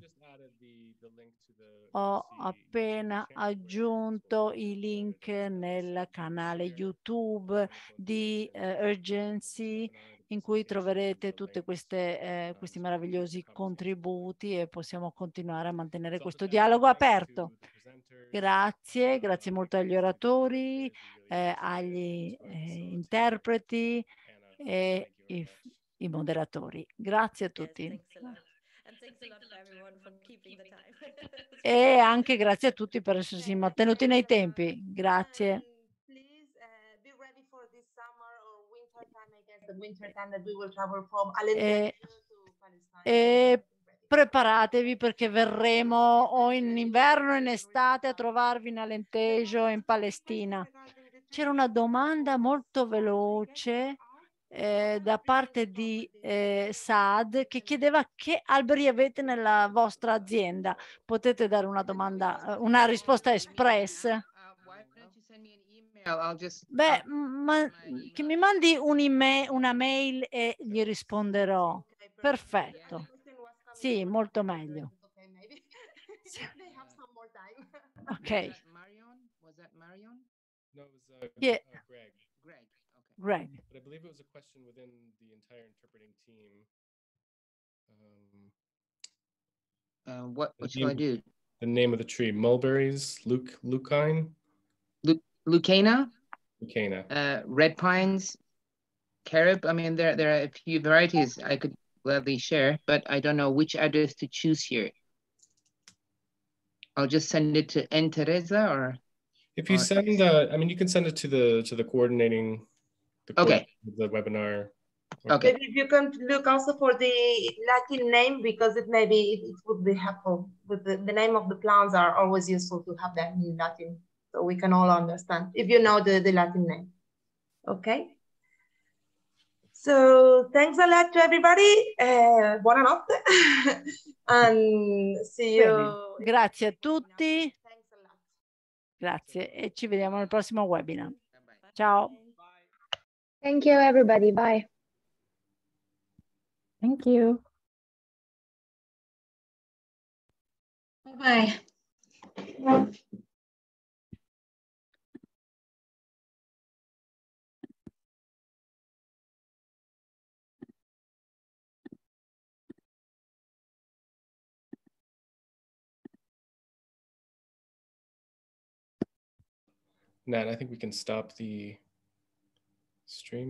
ho appena aggiunto i link nel canale YouTube di eh, Urgency in cui troverete tutti eh, questi meravigliosi contributi e possiamo continuare a mantenere questo dialogo aperto. Grazie, grazie molto agli oratori, eh, agli interpreti e i, i moderatori. Grazie a tutti. E anche grazie a tutti per essersi mantenuti nei tempi. Grazie. Um, uh, e, e preparatevi perché verremo o in inverno o in estate a trovarvi in Alentejo in Palestina. C'era una domanda molto veloce eh, da parte di eh, Saad che chiedeva che alberi avete nella vostra azienda. Potete dare una domanda, eh, una risposta espressa? Beh, ma, che mi mandi un una mail e gli risponderò. Perfetto. Sì, molto meglio. Ok. Yeah. Right. But I believe it was a question within the entire interpreting team. Um, uh, what what should I do? The name of the tree: mulberries, luke, lucine, Lu- lucana, lucana, uh, red pines, carob. I mean, there there are a few varieties I could gladly share, but I don't know which address to choose here. I'll just send it to N Teresa or. If you or send, uh, I mean, you can send it to the to the coordinating the okay. the webinar. Okay. Maybe you can look also for the Latin name because it maybe it, it would be helpful. But the, the name of the plants are always useful to have that in Latin so we can all understand if you know the, the Latin name. Okay. So thanks a lot to everybody. Eh, buonanotte. And see you. Grazie a tutti. Grazie e ci vediamo al prossimo webinar. Ciao. Thank you, everybody. Bye. Thank you. Bye-bye. Bye. Nat, I think we can stop the streaming.